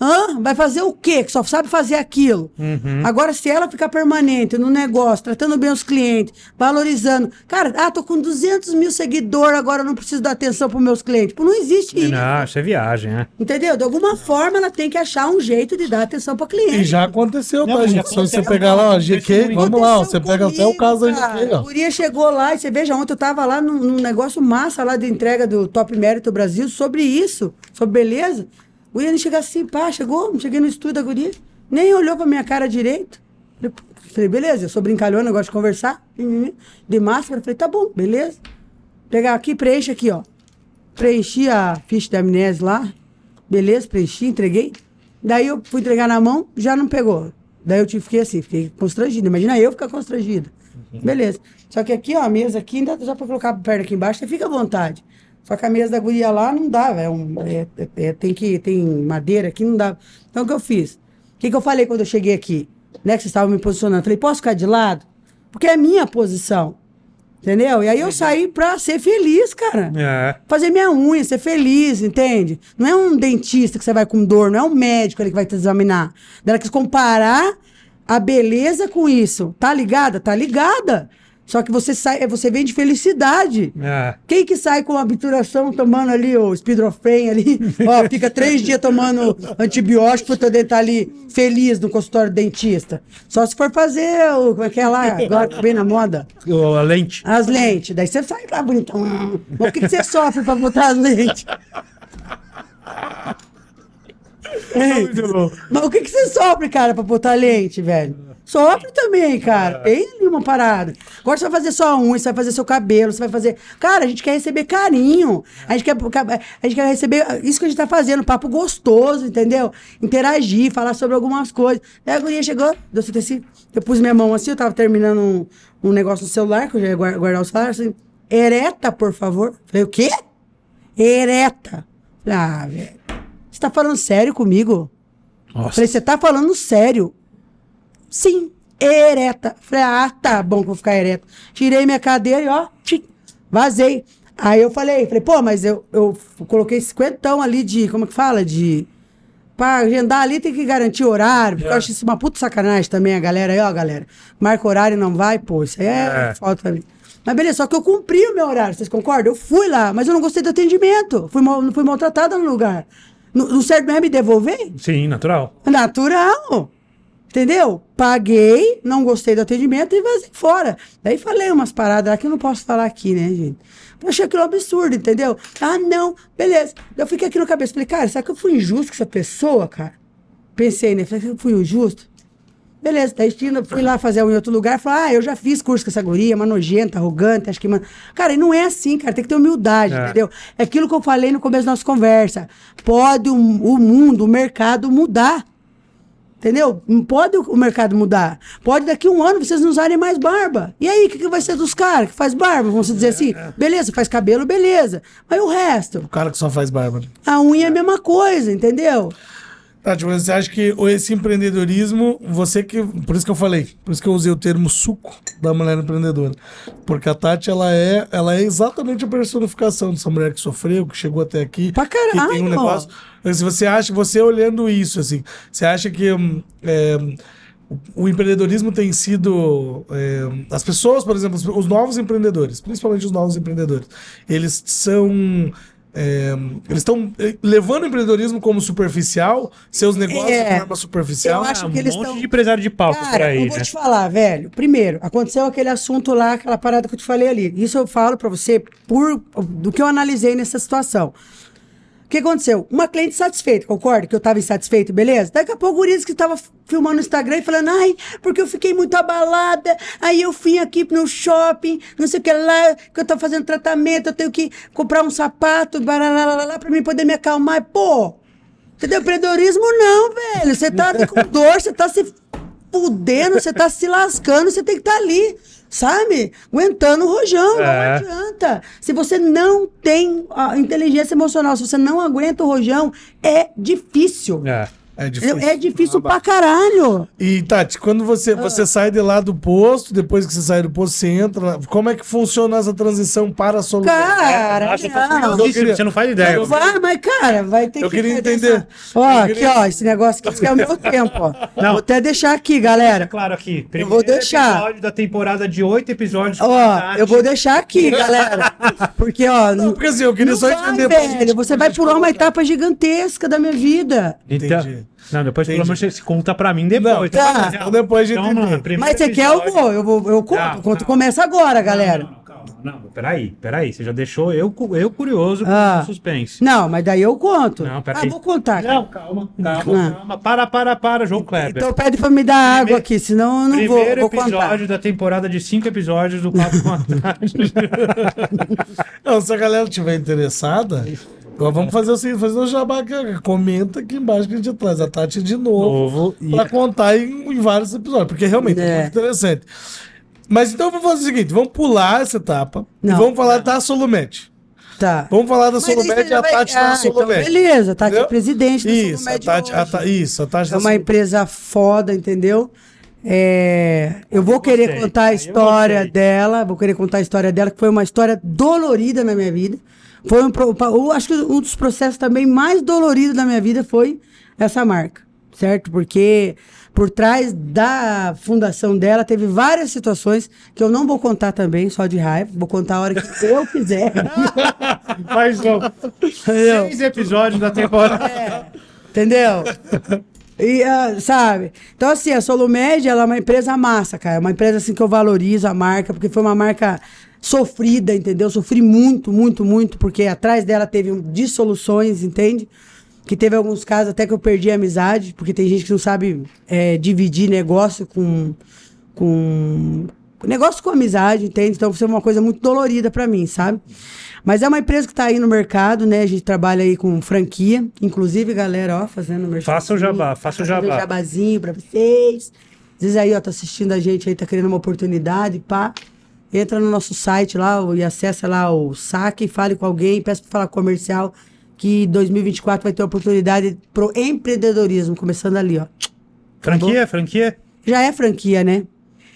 Hã? Vai fazer o quê? Que só sabe fazer aquilo. Uhum. Agora, se ela ficar permanente no negócio, tratando bem os clientes, valorizando. Cara, ah, tô com 200 mil seguidores, agora não preciso dar atenção pros meus clientes. não existe isso. Não, isso é viagem, né? Entendeu? De alguma forma, ela tem que achar um jeito de dar atenção pra cliente. E já aconteceu, não, tá, gente? Se você pegar lá, ó, GQ, vamos lá, você comigo, pega até o caso da A guria chegou lá e você veja, ontem eu tava lá num negócio massa lá de entrega do Top Mérito Brasil sobre isso, sobre beleza. O ele chega assim, pá, chegou, cheguei no estúdio da guria, nem olhou pra minha cara direito. Falei, beleza, eu sou brincalhona, eu gosto de conversar. De máscara, falei, tá bom, beleza. Pegar aqui, preenche aqui, ó. Preenchi a ficha da amnésia lá. Beleza, preenchi, entreguei. Daí eu fui entregar na mão, já não pegou. Daí eu fiquei assim, fiquei constrangida. Imagina eu ficar constrangida. Uhum. Beleza. Só que aqui, ó, a mesa aqui, ainda dá pra colocar a perna aqui embaixo, você fica à vontade. Só que a mesa da guria lá não dava, é um, é, é, é, tem, que, tem madeira aqui, não dava. Então o que eu fiz? O que, que eu falei quando eu cheguei aqui? Né, que vocês estavam me posicionando. falei, posso ficar de lado? Porque é a minha posição. Entendeu? E aí eu saí pra ser feliz, cara. É. Fazer minha unha, ser feliz, entende? Não é um dentista que você vai com dor, não é um médico ali que vai te examinar. Ela quis comparar a beleza com isso. Tá ligada? Tá ligada. Só que você sai, é, você vem de felicidade. É. Quem que sai com a obturação tomando ali o speedrofen ali, ó, fica três dias tomando antibiótico pra poder estar tá ali feliz no consultório do dentista. Só se for fazer o, como é que é lá, agora que vem na moda. O, a lente. As lentes. Daí você sai lá bonitão. Mas o que, que você sofre pra botar as lentes? Ei, Mas o que, que você sofre, cara, pra botar lente, velho? Sofre também, cara. Tem é. ali uma parada. Agora você vai fazer só um, você vai fazer seu cabelo, você vai fazer. Cara, a gente quer receber carinho. A gente quer, a gente quer receber isso que a gente tá fazendo, papo gostoso, entendeu? Interagir, falar sobre algumas coisas. Aí a guria chegou, deu seu Eu pus minha mão assim, eu tava terminando um, um negócio no celular, que eu já ia guardar o celular, assim. Ereta, por favor. Falei, o quê? Ereta. Falei, ah, velho. Você tá falando sério comigo? Nossa. Falei, você tá falando sério. Sim, ereta. Falei, ah, tá bom que vou ficar ereta. Tirei minha cadeira e, ó, tchim, vazei. Aí eu falei, falei, pô, mas eu, eu coloquei cinquentão ali de, como é que fala? De. Pra agendar ali tem que garantir horário, porque é. eu acho isso uma puta sacanagem também, a galera aí, ó, galera. Marca horário e não vai, pô, isso aí é, é. falta também. Mas beleza, só que eu cumpri o meu horário, vocês concordam? Eu fui lá, mas eu não gostei do atendimento. Fui, fui maltratada no lugar. Não serve mesmo me devolver? Sim, natural. Natural. Entendeu? Paguei, não gostei do atendimento e vazei fora. Daí falei umas paradas lá que eu não posso falar aqui, né, gente? Eu achei aquilo um absurdo, entendeu? Ah, não, beleza. Eu fiquei aqui no cabeça. Falei, cara, será que eu fui injusto com essa pessoa, cara? Pensei, né? Será que eu fui injusto? Beleza, daí fui lá fazer um em outro lugar. Falei, ah, eu já fiz curso com essa guria, uma nojenta, arrogante, acho que... Man... Cara, e não é assim, cara, tem que ter humildade, é. entendeu? É aquilo que eu falei no começo da nossa conversa. Pode o, o mundo, o mercado mudar. Entendeu? Pode o mercado mudar. Pode daqui um ano vocês não usarem mais barba. E aí, o que, que, vai ser dos caras que faz barba? Vamos dizer é, assim, é. beleza, faz cabelo, beleza. Mas o resto? O cara que só faz barba. Né? A unha é a é. mesma coisa, entendeu? Tati, você acha que esse empreendedorismo, você que. Por isso que eu falei, por isso que eu usei o termo suco da mulher empreendedora. Porque a Tati, ela é, ela é exatamente a personificação dessa mulher que sofreu, que chegou até aqui. Pra caralho. Que tem um negócio. Ó. Assim, se você acha, você olhando isso, assim, você acha que hum, é, o empreendedorismo tem sido. É, as pessoas, por exemplo, os novos empreendedores, principalmente os novos empreendedores, eles são. É, eles estão eh, levando o empreendedorismo como superficial, seus negócios é, de forma superficial. Eu acho ah, um que eles um monte tão... de empresário de palco Cara, por aí. Eu vou né? te falar, velho. Primeiro, aconteceu aquele assunto lá, aquela parada que eu te falei ali. Isso eu falo para você por do que eu analisei nessa situação. O que aconteceu? Uma cliente satisfeita, concorda? Que eu tava insatisfeito, beleza? Daqui a pouco o que tava filmando no Instagram e falando, ai, porque eu fiquei muito abalada, aí eu fui aqui no shopping, não sei o que lá, que eu tô fazendo tratamento, eu tenho que comprar um sapato, lá pra mim poder me acalmar. Pô, entendeu? Empreendedorismo não, velho. Você tá com dor, você tá se fudendo, você tá se lascando, você tem que estar tá ali sabe? Aguentando o rojão, é. não adianta. Se você não tem inteligência emocional, se você não aguenta o rojão, é difícil. É. É difícil. É difícil pra caralho. E, Tati, quando você, ah. você sai de lá do posto, depois que você sai do posto, você entra. Como é que funciona essa transição para a solução? Cara, é, você não faz ideia. Não, vai, mas, cara, vai ter eu que. Queria entender. Ó, eu queria... aqui, ó, esse negócio aqui é o meu tempo, ó. Não. Vou até deixar aqui, galera. Claro, aqui. eu vou deixar. episódio da temporada de oito episódios. Ó, eu vou deixar aqui, galera. Porque, ó. Não, porque assim, eu queria só vai, entender. Velho, você tipo vai pular uma etapa gigantesca da minha vida. Então, Entendi. Não, depois pelo menos você conta pra mim depois. Não, tá, tá. então depois de então, mano, Mas você quer, eu vou, eu vou, eu conto. Não, tá, conto tá. começa agora, galera. Não, não, não, peraí, peraí. Você já deixou eu, eu curioso com ah, suspense. Não, mas daí eu conto. Não, peraí. Ah, vou contar. Não, calma, calma, ah. calma. Para, para, para, João então Kleber. Então pede pra me dar água aqui, senão eu não vou, vou contar. Primeiro episódio da temporada de cinco episódios do Papo com a Não, se a galera tiver interessada... Então vamos fazer o seguinte, fazer o jabá comenta aqui embaixo que a gente traz a Tati de novo, novo para contar em, em, vários episódios, porque realmente é, é muito interessante. Mas então vamos fazer o seguinte, vamos pular essa etapa não, e vamos falar não. da Solomet. Tá. Vamos falar da Solomed e a Tati vai... ah, da Solomed. Então beleza, a Tati é presidente da isso, Solomed. A Tati, a ta... Isso, a Tati É uma Solomed. empresa foda, entendeu? É... eu vou eu querer gostei. contar a história dela, vou querer contar a história dela, que foi uma história dolorida na minha vida. Foi um, acho que um dos processos também mais doloridos da minha vida foi essa marca, certo? Porque por trás da fundação dela teve várias situações que eu não vou contar também, só de raiva. Vou contar a hora que eu quiser. Mas seis episódios da temporada. É, entendeu? E, uh, sabe? Então, assim, a Solomed, ela é uma empresa massa, cara. É uma empresa, assim, que eu valorizo a marca, porque foi uma marca sofrida, entendeu? Sofri muito, muito, muito, porque atrás dela teve dissoluções, entende? Que teve alguns casos até que eu perdi a amizade, porque tem gente que não sabe é, dividir negócio com, com. Negócio com amizade, entende? Então foi é uma coisa muito dolorida para mim, sabe? Mas é uma empresa que tá aí no mercado, né? A gente trabalha aí com franquia. Inclusive, galera, ó, fazendo mercado. Faça o jabá, faça o jabá. um jabazinho pra vocês. vezes aí, ó, tá assistindo a gente aí, tá querendo uma oportunidade, pá entra no nosso site lá e acessa lá o saque, fale com alguém, peça para falar comercial, que 2024 vai ter oportunidade pro empreendedorismo, começando ali, ó. Franquia, tá franquia? Já é franquia, né?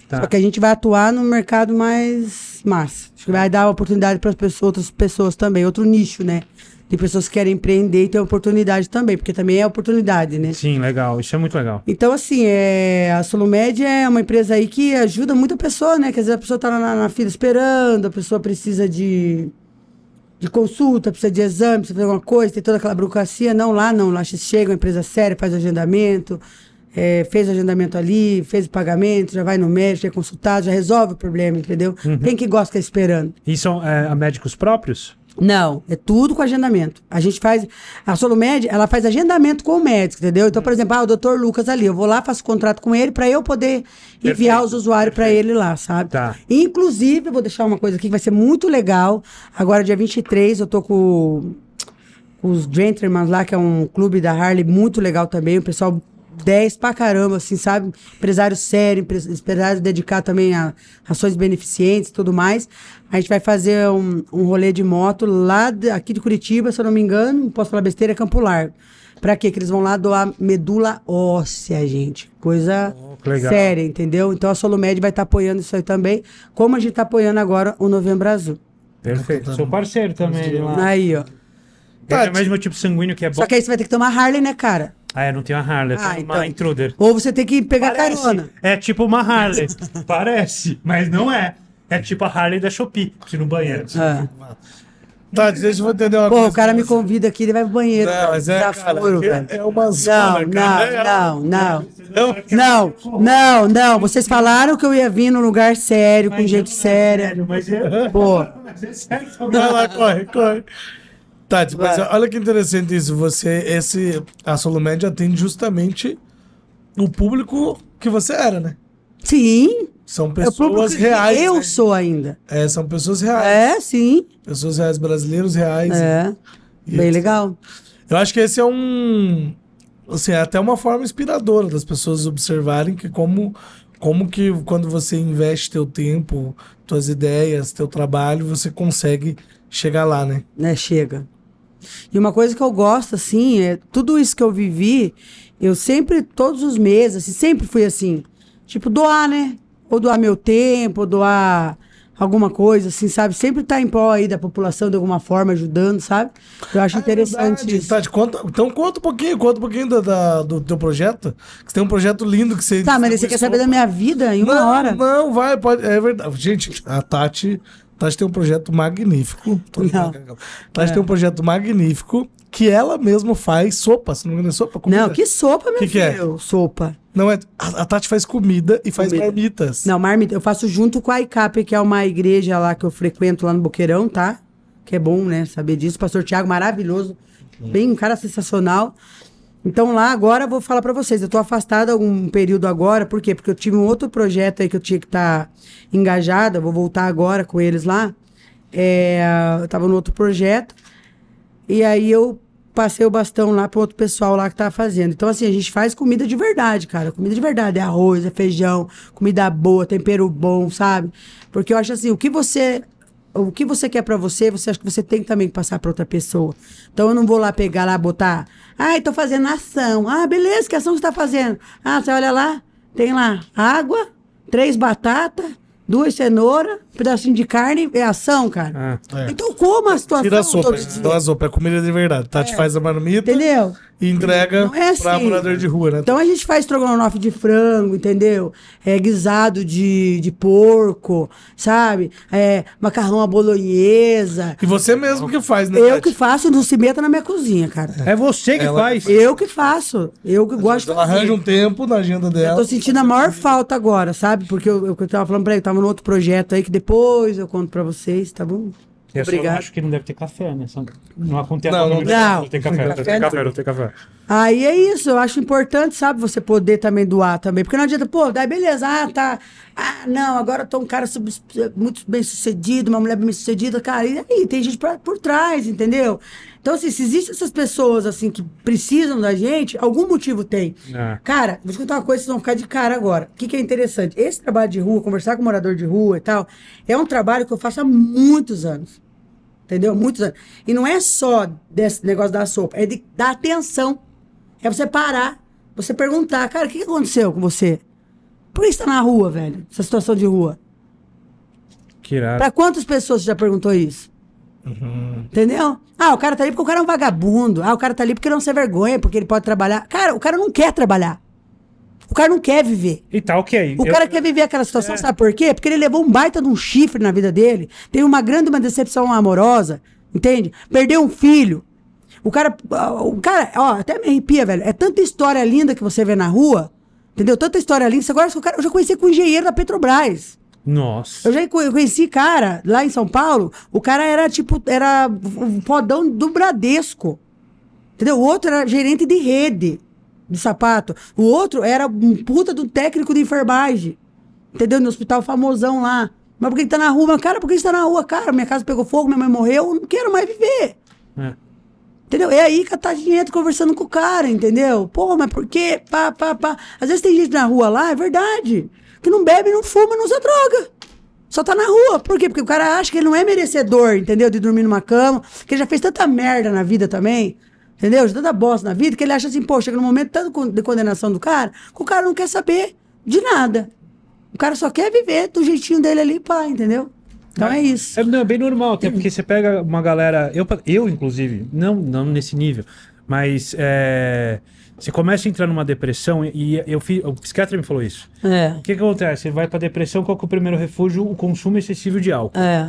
Tá. Só que a gente vai atuar no mercado mais massa. Acho que vai dar oportunidade para pessoas, outras pessoas também, outro nicho, né? de pessoas que querem empreender e ter oportunidade também, porque também é oportunidade, né? Sim, legal. Isso é muito legal. Então, assim, é, a Solumed é uma empresa aí que ajuda muita pessoa, né? Quer às vezes a pessoa tá na, na fila esperando, a pessoa precisa de, de consulta, precisa de exame, precisa fazer alguma coisa, tem toda aquela burocracia. Não, lá não. Lá chega uma empresa séria, faz agendamento, é, fez o agendamento ali, fez o pagamento, já vai no médico, é consultado, já resolve o problema, entendeu? Uhum. Quem que gosta esperando. E são é, médicos próprios? Não, é tudo com agendamento. A gente faz. A Solumed, ela faz agendamento com o médico, entendeu? Então, por exemplo, ah, o doutor Lucas ali, eu vou lá, faço contrato com ele para eu poder enviar Perfeito. os usuários para ele lá, sabe? Tá. Inclusive, eu vou deixar uma coisa aqui que vai ser muito legal. Agora, dia 23, eu tô com os Gentlemen lá, que é um clube da Harley muito legal também. O pessoal 10 pra caramba, assim, sabe? Empresário sério, empresário dedicado também a ações beneficentes e tudo mais. A gente vai fazer um, um rolê de moto lá de, aqui de Curitiba, se eu não me engano, não posso falar besteira, é Campo Largo. Pra quê? Que eles vão lá doar medula óssea, gente. Coisa oh, séria, entendeu? Então a Solumed vai estar tá apoiando isso aí também, como a gente tá apoiando agora o Novembro Azul. Perfeito. Tá Sou parceiro também. Aí, ó. É, é o mesmo tipo sanguíneo que é bom. Só que aí você vai ter que tomar Harley, né, cara? Ah, é, não tem ah, uma Harley, ah, tem então. uma Intruder. Ou você tem que pegar Parece. carona. É tipo uma Harley. Parece, mas não é. É tipo a Harley da Shopee, que no banheiro. Ah. Tá, deixa eu entender uma Pô, coisa. Pô, o cara me convida aqui, ele vai pro banheiro. Não, mas é, cara, furo, cara. é uma zona, não, Não, não, é não, não. Não, não, Vocês falaram que eu ia vir num lugar sério, mas com gente é séria. Sério, mas é... Pô. Mas é sério. Vai lá, corre, corre. Tati, mas olha que interessante isso. Você, esse, a Solomed atende justamente o público que você era, né? Sim. São é pessoas é reais. Eu né? sou ainda. É, são pessoas reais. É, sim. Pessoas reais, brasileiros reais. É. Bem isso. legal. Eu acho que esse é um. Assim, é até uma forma inspiradora das pessoas observarem que como, como que quando você investe teu tempo, tuas ideias, teu trabalho, você consegue chegar lá, né? Né, chega. E uma coisa que eu gosto, assim, é tudo isso que eu vivi, eu sempre, todos os meses, assim, sempre fui assim, tipo, doar, né? Ou doar meu tempo, ou doar alguma coisa, assim, sabe? Sempre tá em pó aí da população de alguma forma, ajudando, sabe? Eu acho ah, é interessante verdade, isso. Tati, tá, conta, então conta um pouquinho, conta um pouquinho da, da, do teu projeto. Que você tem um projeto lindo que você. Tá, mas você quer saber da minha vida em uma não, hora? Não, vai, pode. É verdade. Gente, a Tati Tati tem um projeto magnífico. Tati é. tem um projeto magnífico que ela mesma faz sopa, se não me engano, é sopa? Comida. Não, que sopa, meu que filho? Que é? Sopa. Não é. A Tati faz comida e faz comida. marmitas. Não, marmita. Eu faço junto com a ICAP, que é uma igreja lá que eu frequento lá no Boqueirão, tá? Que é bom, né? Saber disso. Pastor Tiago, maravilhoso. Uhum. Bem, um cara sensacional. Então lá agora eu vou falar para vocês, eu tô afastada algum período agora, por quê? Porque eu tive um outro projeto aí que eu tinha que estar tá engajada, vou voltar agora com eles lá. É, eu tava no outro projeto. E aí eu passei o bastão lá pro outro pessoal lá que tá fazendo. Então, assim, a gente faz comida de verdade, cara. Comida de verdade. É arroz, é feijão, comida boa, tempero bom, sabe? Porque eu acho assim, o que você o que você quer para você, você acha que você tem também que passar para outra pessoa. Então eu não vou lá pegar lá, botar, ai, ah, tô fazendo ação. Ah, beleza, que ação você tá fazendo? Ah, você olha lá, tem lá água, três batatas, duas cenouras, um pedacinho de carne, é ação, cara. Ah, é. Então como a situação. Tira a sopa, tira a sopa, é comida de verdade. Tá, é. te faz a marmita. Entendeu? e entrega para é assim. pra morador de rua, né? Então a gente faz estrogonofe de frango, entendeu? É, guisado de, de porco, sabe? É, macarrão à bolonhesa. E você mesmo que faz, né? Eu Tati? que faço, não se meta na minha cozinha, cara. É você que Ela faz. Eu que faço. Eu que gosto. Ela arranja um tempo na agenda dela. Eu tô sentindo a maior falta agora, sabe? Porque eu, eu, eu tava falando pra ele, tava num outro projeto aí que depois eu conto pra vocês, tá bom? Eu Obrigado. acho que não deve ter café, né? Não acontece não, não, não, não. tem café, não tem café, não tem café. Aí é isso, eu acho importante, sabe, você poder também doar também, porque não adianta, pô, daí beleza, ah, tá, ah, não, agora eu tô um cara sub, muito bem sucedido, uma mulher bem sucedida, cara, e aí, tem gente pra, por trás, entendeu? Então, assim, se existem essas pessoas, assim, que precisam da gente, algum motivo tem. É. Cara, vou te contar uma coisa, vocês vão ficar de cara agora. O que, que é interessante? Esse trabalho de rua, conversar com morador de rua e tal, é um trabalho que eu faço há muitos anos entendeu? Muitos anos. E não é só desse negócio da sopa, é de dar atenção. É você parar, você perguntar, cara, o que aconteceu com você? Por que você tá na rua, velho? Essa situação de rua. Que irado. Pra quantas pessoas você já perguntou isso? Uhum. Entendeu? Ah, o cara tá ali porque o cara é um vagabundo. Ah, o cara tá ali porque não se vergonha, porque ele pode trabalhar. Cara, o cara não quer trabalhar. O cara não quer viver. E tá ok. O eu... cara quer viver aquela situação, é. sabe por quê? Porque ele levou um baita de um chifre na vida dele, teve uma grande uma decepção amorosa, entende? Perdeu um filho. O cara, ah, o cara, ó, até me arrepia, velho. É tanta história linda que você vê na rua, entendeu? Tanta história linda. Você agora, cara, eu já conheci com um engenheiro da Petrobras. Nossa. Eu já conheci cara lá em São Paulo, o cara era tipo, era um fodão do Bradesco. Entendeu? O outro era gerente de rede de sapato. O outro era um puta do técnico de enfermagem. Entendeu? No hospital famosão lá. Mas por que ele tá na rua? Cara, por que ele tá na rua? Cara, minha casa pegou fogo, minha mãe morreu, eu não quero mais viver. É. Entendeu? É aí catar dinheiro conversando com o cara, entendeu? Pô, mas por quê? Pá, pá, pá. Às vezes tem gente na rua lá, é verdade, que não bebe, não fuma, não usa droga. Só tá na rua. Por quê? Porque o cara acha que ele não é merecedor, entendeu? De dormir numa cama, que ele já fez tanta merda na vida também, Entendeu? De tanta bosta na vida que ele acha assim, pô, chega num momento tanto de condenação do cara, que o cara não quer saber de nada. O cara só quer viver do jeitinho dele ali, pá, entendeu? Então é, é isso. É, não, é bem normal, até porque você pega uma galera. Eu, eu inclusive, não, não nesse nível, mas é, você começa a entrar numa depressão e, eu fiz, o psiquiatra me falou isso. É. O que, que acontece? Você vai para depressão, qual que é o primeiro refúgio? O consumo excessivo de álcool. É.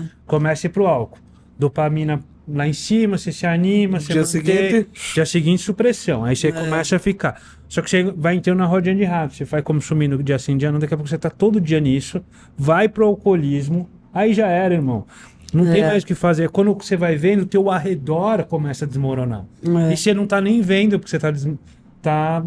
ir pro álcool. Dopamina lá em cima, você se anima, você dia seguinte, dia seguinte supressão. Aí você é. começa a ficar. Só que você vai entrando na rodinha de rato, você vai consumindo dia sim, dia não, daqui a pouco você tá todo dia nisso, vai pro alcoolismo, aí já era, irmão. Não é. tem mais o que fazer. Quando você vai vendo, o teu arredor começa a desmoronar. É. E você não tá nem vendo, porque você tá, des... tá...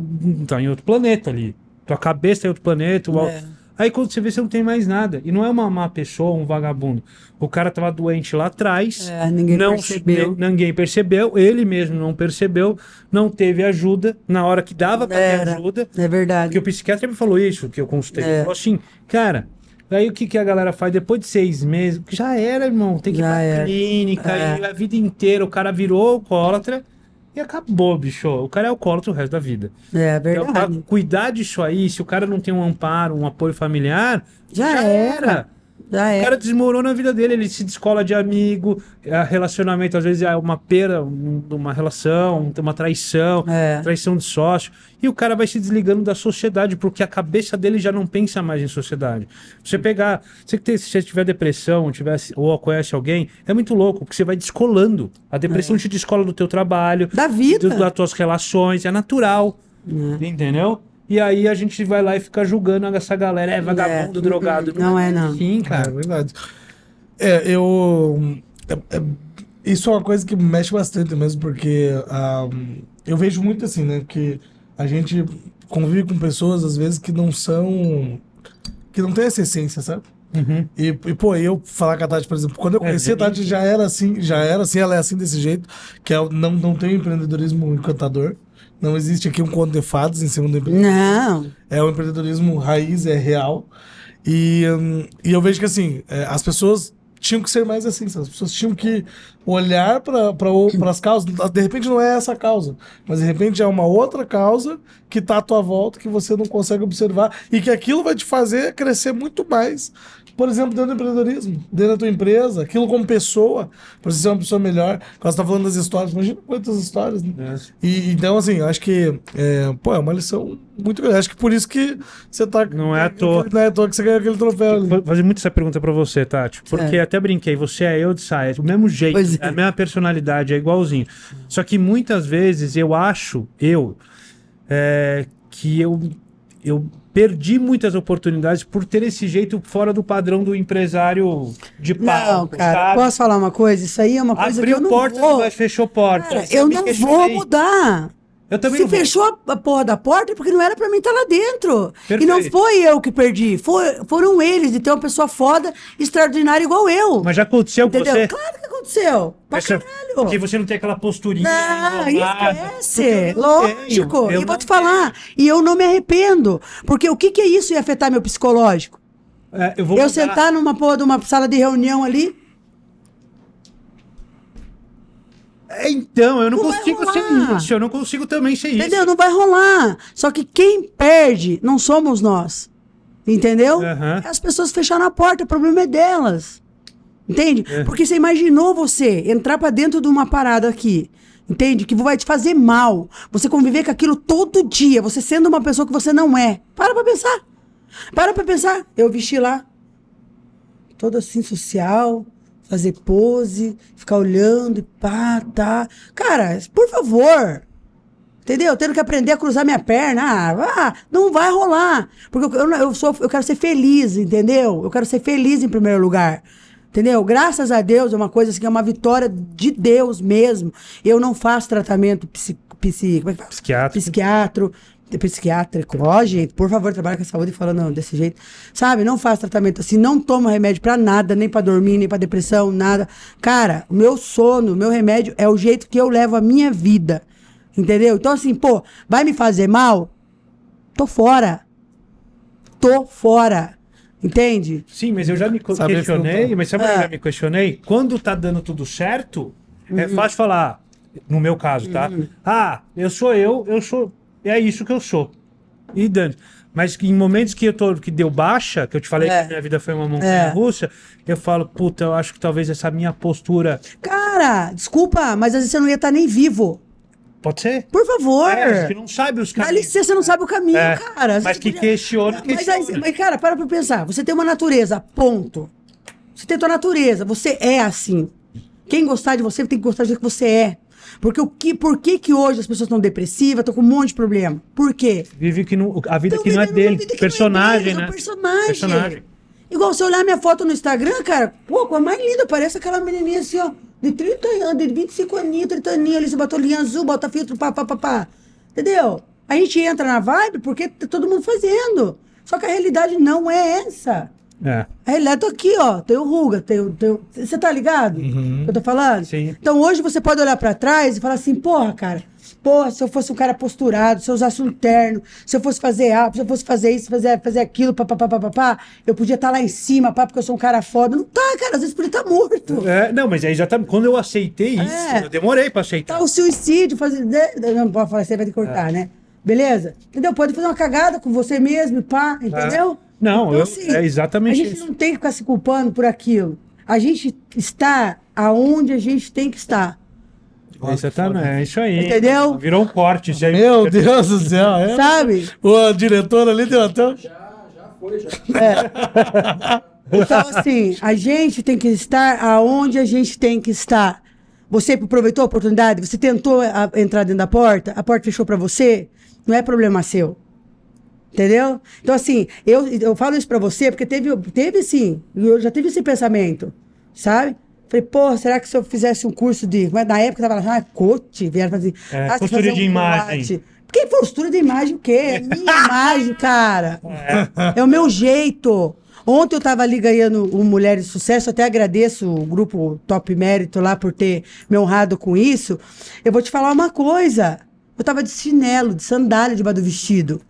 tá em outro planeta ali. Tua cabeça é outro planeta, o... É. Aí quando você vê, você não tem mais nada. E não é uma má pessoa, um vagabundo. O cara tava doente lá atrás. É, ninguém não, percebeu. Ninguém percebeu, ele mesmo não percebeu, não teve ajuda na hora que dava pra ter ajuda. É verdade. Porque o psiquiatra me falou isso, que eu consultei. É. Ele falou assim, cara, Aí o que, que a galera faz? Depois de seis meses, já era, irmão. Tem que já ir pra era. clínica, é. a vida inteira. O cara virou alcoólatra e acabou, bicho. O cara é alcoólatra o resto da vida. É, é então, verdade. Então, cuidar disso aí, se o cara não tem um amparo, um apoio familiar, já, já era. era. Já é. O cara desmorou na vida dele, ele se descola de amigo, é, relacionamento, às vezes é uma pera, uma relação, uma traição, é. traição de sócio. E o cara vai se desligando da sociedade, porque a cabeça dele já não pensa mais em sociedade. Você pegar, você que se você tiver depressão, tiver, ou conhece alguém, é muito louco, porque você vai descolando. A depressão é. te descola do teu trabalho, da vida, do, das tuas relações, é natural. É. Entendeu? E aí a gente vai lá e fica julgando essa galera. É vagabundo, é. drogado. Não, não é, não. Sim, é cara. É verdade. É, eu. É, é, isso é uma coisa que mexe bastante mesmo, porque um, ah, eu vejo muito assim, né? Que a gente convive com pessoas, às vezes, que não são. que não tem essa essência, sabe? Uhum. E, e, pô, eu falar com a Tati, por exemplo, quando eu é, conheci a Tati já era assim, já era assim, ela é assim desse jeito, que eu não, não um empreendedorismo encantador. Não existe aqui um conto de fados em cima do empreendedorismo. Não. É o empreendedorismo raiz, é real. E, hum, e eu vejo que assim, é, as pessoas tinham que ser mais assim, as pessoas tinham que olhar para as causas. De repente não é essa causa, mas de repente é uma outra causa que está à tua volta, que você não consegue observar e que aquilo vai te fazer crescer muito mais por exemplo, dentro do empreendedorismo, dentro da tua empresa, aquilo como pessoa, para você ser uma pessoa melhor. Quando você tá falando das histórias, imagina quantas histórias, né? É. E, então, assim, acho que é, pô, é uma lição muito grande. Acho que por isso que você tá. Não é à toa. Não é à toa que você ganhou aquele troféu. Vou fazer muito essa pergunta para você, Tati, porque é. até brinquei, você é eu de saia, do mesmo jeito, é. a é. mesma personalidade, é igualzinho. Só que muitas vezes eu acho, eu, é, que eu, eu perdi muitas oportunidades por ter esse jeito fora do padrão do empresário de palco. Não, cara, sabe? posso falar uma coisa? Isso aí é uma coisa Abriu que eu não porta, vou... mas fechou portas. Cara, eu é não é vou mudar. Eu também Se fechou a porra da porta porque não era para mim estar tá lá dentro. Perfeito. E não foi eu que perdi, foi, foram eles. de ter uma pessoa foda, extraordinária igual eu. Mas já aconteceu Entendeu? com você? Claro que aconteceu. Pra Essa, caralho. Porque você não tem aquela posturinha. Ah, não, esquece. Não Lógico. e vou te tenho. falar, e eu não me arrependo. Porque o que, que é isso ia afetar meu psicológico? É, eu, eu sentar numa porra de uma sala de reunião ali É, então, eu não, não consigo ser isso, eu não consigo também ser Entendeu? isso. Entendeu? Não vai rolar. Só que quem perde não somos nós. Entendeu? Uhum. As pessoas fecharam a porta, o problema é delas. Entende? Uhum. Porque você imaginou você entrar para dentro de uma parada aqui. Entende? Que vai te fazer mal. Você conviver com aquilo todo dia, você sendo uma pessoa que você não é. Para pra pensar. Para pra pensar. Eu vesti lá, toda assim, social, fazer pose, ficar olhando e pá, tá. Cara, por favor. Entendeu? Tendo que aprender a cruzar minha perna. Ah, ah não vai rolar. Porque eu, eu, sou, eu quero ser feliz, entendeu? Eu quero ser feliz em primeiro lugar. Entendeu? Graças a Deus é uma coisa assim, é uma vitória de Deus mesmo. Eu não faço tratamento é psiquiátrico. psiquiatro psiquiátrico ó gente por favor, trabalha com a saúde falando desse jeito. Sabe, não faz tratamento assim, não toma remédio para nada, nem para dormir, nem para depressão, nada. Cara, o meu sono, o meu remédio é o jeito que eu levo a minha vida. Entendeu? Então assim, pô, vai me fazer mal? Tô fora. Tô fora. Entende? Sim, mas eu já me sabe questionei, mas sabe ah. eu já é. me questionei? Quando tá dando tudo certo, é uhum. é fácil falar, no meu caso, tá? Uhum. Ah, eu sou eu, eu sou é isso que eu sou. E dando. Mas que em momentos que eu tô, que deu baixa, que eu te falei é. que minha vida foi uma montanha é. russa, eu falo, puta, eu acho que talvez essa minha postura. Cara, desculpa, mas às vezes você não ia estar tá nem vivo. Pode ser? Por favor. É, que não sabe os caminhos. Dá licença, você não né? sabe o caminho, é. cara. Mas que podia... questiona, questiona. Mas, mas, cara, para pra pensar. Você tem uma natureza, ponto. Você tem tua natureza, você é assim. Quem gostar de você tem que gostar do que você é. Porque o que, por que que hoje as pessoas estão depressivas, estão com um monte de problema? Por quê? Vive que não, a vida que não é dele. Personagem, não é dele, né? É um personagem. personagem. Igual você olhar minha foto no Instagram, cara, pô, a mais linda, parece aquela menininha assim, ó, de 30 anos, de 25 aninhos, 30 aninhos, ali, você bota linha azul, bota filtro, pá, pá, pá, pá. Entendeu? A gente entra na vibe porque tá todo mundo fazendo. Só que a realidade não é essa. É. Relato é, é aqui, ó. Tenho ruga, tenho. tenho... Você tá ligado? Uhum. Eu tô falando? Sim. Então hoje você pode olhar para trás e falar assim, porra, cara, porra, se eu fosse um cara posturado, se eu usasse um terno, se eu fosse fazer algo, se eu fosse fazer isso, fazer, fazer aquilo, pá, pá, eu podia estar tá lá em cima, pá, porque eu sou um cara foda. Não tá, cara, às vezes podia estar tá morto. É, não, mas é exatamente. Tá, quando eu aceitei é. isso, eu demorei pra aceitar. Tá, o suicídio, fazer. Né, não pode falar, você vai te cortar, é. né? Beleza? Entendeu? Pode fazer uma cagada com você mesmo, pá, é. entendeu? É. Não, então, eu, assim, é exatamente isso. A gente isso. não tem que ficar se culpando por aquilo. A gente está aonde a gente tem que estar. Exatamente, é isso aí. Entendeu? Virou um corte, já. Meu Deus do céu, é? Sabe? O diretor ali deu até. Já, já foi, já. É. Então, assim, a gente tem que estar aonde a gente tem que estar. Você aproveitou a oportunidade, você tentou a, entrar dentro da porta, a porta fechou para você, não é problema seu. Entendeu? Então, assim, eu, eu falo isso pra você porque teve, teve sim, eu já tive esse pensamento, sabe? Falei, pô, será que se eu fizesse um curso de. Mas na época eu tava lá, ah, coach, vieram fazer. É, ah, postura de um imagem. Porque postura de imagem o quê? É minha imagem, cara. É. é o meu jeito. Ontem eu tava ali ganhando o Mulher de Sucesso, até agradeço o grupo Top Mérito lá por ter me honrado com isso. Eu vou te falar uma coisa. Eu tava de chinelo, de sandália debaixo do vestido.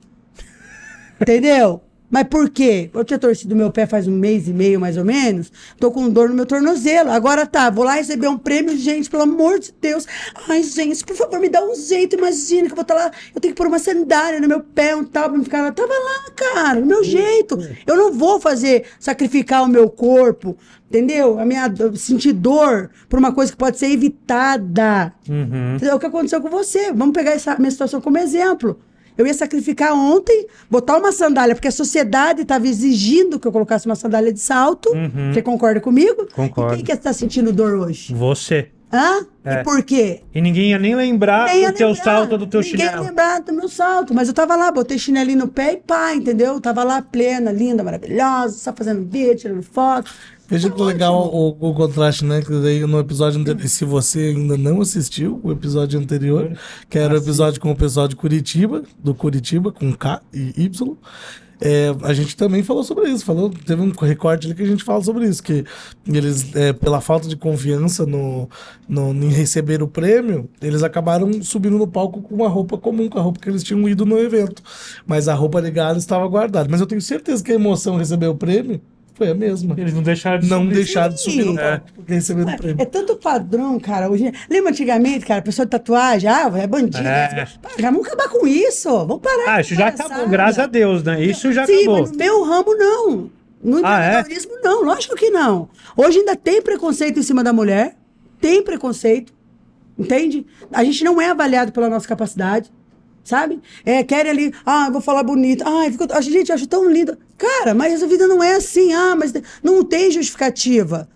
Entendeu? Mas por quê? Eu tinha torcido meu pé faz um mês e meio, mais ou menos. Tô com dor no meu tornozelo. Agora tá, vou lá receber um prêmio, gente, pelo amor de Deus. Ai, gente, por favor, me dá um jeito. Imagina que eu vou estar tá lá. Eu tenho que pôr uma sandália no meu pé, um tal, pra me ficar lá. Tava lá, cara, do meu hum, jeito. Hum. Eu não vou fazer, sacrificar o meu corpo, entendeu? A minha sentir dor por uma coisa que pode ser evitada. Uhum. É o que aconteceu com você. Vamos pegar essa minha situação como exemplo. Eu ia sacrificar ontem, botar uma sandália, porque a sociedade estava exigindo que eu colocasse uma sandália de salto. Uhum. Você concorda comigo? Concordo. E quem que está sentindo dor hoje? Você. Hã? É. E por quê? E ninguém ia nem lembrar nem ia do teu lembrar. salto, do teu ninguém chinelo. Ninguém ia lembrar do meu salto, mas eu tava lá, botei chinelinho no pé e pá, entendeu? Eu tava lá plena, linda, maravilhosa, só fazendo vídeo, tirando foto, Veja é que legal o, o, contraste, né? Que daí no episódio anterior, uhum. se você ainda não assistiu o episódio anterior, que era o episódio com o pessoal de Curitiba, do Curitiba, com K e Y, é, a gente também falou sobre isso, falou, teve um recorte ali que a gente fala sobre isso, que eles, é, pela falta de confiança no, no, em receber o prêmio, eles acabaram subindo no palco com uma roupa comum, com a roupa que eles tinham ido no evento. Mas a roupa de estava guardada. Mas eu tenho certeza que a emoção receber o prêmio foi a mesma. Eles não deixaram de não subir. Não deixaram de subir no palco, porque tipo, receberam o prêmio. É tanto padrão, cara. Hoje... Lembra antigamente, cara, pessoa de tatuagem, ah, é bandido. É. é assim, já vamos acabar com isso. Vamos parar. Ah, isso já acabou, graças a Deus, né? Isso já Sim, acabou. Mas no meu ramo, não. No empreendedorismo, ah, é? não, lógico que não. Hoje ainda tem preconceito em cima da mulher, tem preconceito, entende? A gente não é avaliado pela nossa capacidade sabe? É, querem ali, ah, vou falar bonito, ah fico, gente, acho tão linda. Cara, mas a vida não é assim, ah, mas não tem justificativa.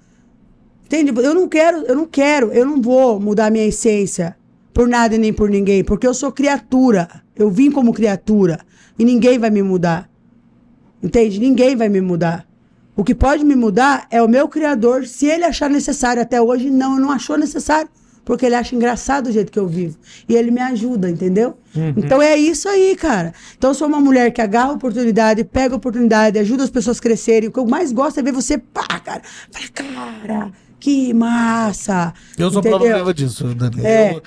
Entende? Eu não quero, eu não quero, eu não vou mudar minha essência por nada e nem por ninguém, porque eu sou criatura. Eu vim como criatura e ninguém vai me mudar. Entende? Ninguém vai me mudar. O que pode me mudar é o meu criador, se ele achar necessário. Até hoje, não, não achou necessário porque ele acha engraçado o jeito que eu vivo. E ele me ajuda, entendeu? Uhum. Então é isso aí, cara. Então eu sou uma mulher que agarra a oportunidade, pega a oportunidade, ajuda as pessoas a crescerem. O que eu mais gosto é ver você, pá, cara. Fala, cara. Que massa! Eu sou Entendeu? prova disso, Dani. É. Eu,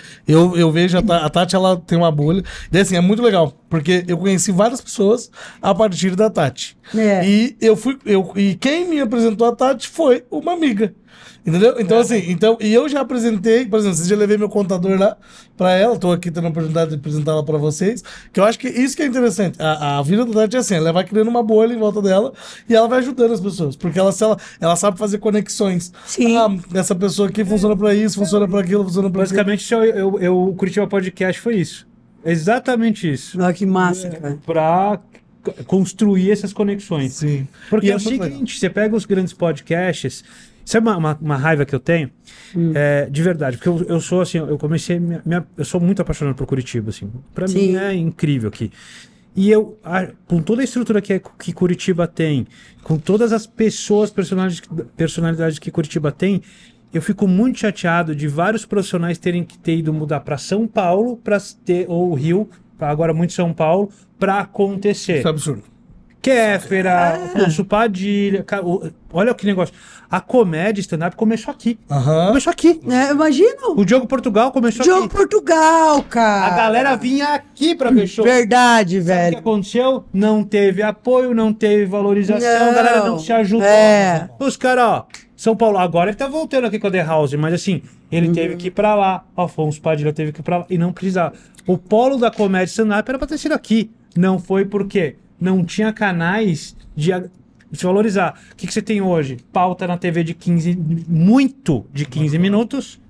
eu, eu, vejo a Tati, a Tati, ela tem uma bolha. E assim, é muito legal, porque eu conheci várias pessoas a partir da Tati. É. E eu fui. Eu, e quem me apresentou a Tati foi uma amiga. Entendeu? Então, é. assim, então, e eu já apresentei, por exemplo, já levei meu contador lá para ela, estou aqui tendo a oportunidade de apresentá-la para vocês, que eu acho que isso que é interessante. A, a vida do Tati é assim, ela vai criando uma bolha em volta dela e ela vai ajudando as pessoas, porque ela, ela, ela sabe fazer conexões. Sim. Ah, essa pessoa aqui funciona para isso, funciona para aquilo, funciona para Basicamente, eu, eu, eu, o Curitiba Podcast foi isso. Exatamente isso. Ah, que massa, é, cara. Pra construir essas conexões. Sim. Porque e é, é o seguinte, legal. você pega os grandes podcasts, isso é uma, uma, uma, raiva que eu tenho, hum. é, de verdade, porque eu, eu, sou assim, eu comecei, minha, minha, eu sou muito apaixonado por Curitiba, assim, para mim é incrível aqui. E eu, a, com toda a estrutura que, é, que Curitiba tem, com todas as pessoas, personalidades, que Curitiba tem, eu fico muito chateado de vários profissionais terem que ter ido mudar para São Paulo, para ter ou Rio, agora muito São Paulo, para acontecer. Isso é absurdo. Kéfera, é. Ah. Curso Padilha. Olha que negócio. A comédia stand-up começou aqui. Uhum. Começou aqui. É, imagina. O Diogo Portugal começou Diogo aqui. Diogo Portugal, cara. A galera vinha aqui pra ver show. Verdade, Sabe velho. O que aconteceu? Não teve apoio, não teve valorização, não. a galera não se ajudou. É. Os caras, ó. São Paulo, agora ele tá voltando aqui com a The House, mas assim, ele uhum. teve que ir pra lá, Afonso Padilha teve que ir pra lá, e não precisava. O polo da comédia stand-up era pra ter sido aqui. Não foi por quê? não tinha canais de se valorizar. O que, que você tem hoje? Pauta na TV de 15, muito de 15 muito minutos,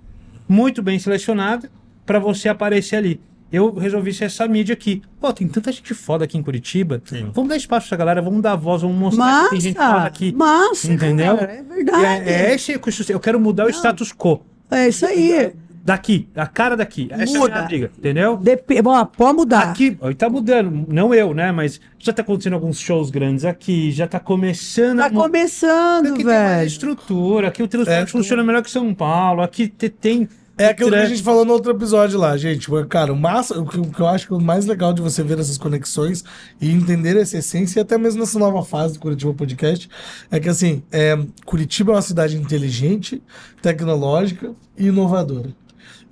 muito bem selecionada, para você aparecer ali. Eu resolvi ser essa mídia aqui. Pô, tem tanta gente foda aqui em Curitiba. Sim. Vamos dar espaço pra galera, vamos dar voz, vamos mostrar massa, que tem gente foda aqui. Massa, entendeu? Cara, é verdade. É, é esse, eu quero mudar Não. o status quo. É isso aí daqui, a cara daqui. Essa Muda. é a briga, entendeu? Dep Bom, pode mudar. Aqui, tá mudando, não eu, né? Mas já tá acontecendo alguns shows grandes aqui, já tá começando. Tá a... começando, aqui velho. Aqui tem estrutura, aqui o transporte é, funciona melhor que São Paulo, aqui tem. É aquilo que a gente falou no outro episódio lá, gente. Cara, o, massa, o que eu acho que é o mais legal de você ver essas conexões e entender essa essência, e até mesmo nessa nova fase do Curitiba Podcast, é que assim, é, Curitiba é uma cidade inteligente, tecnológica e inovadora.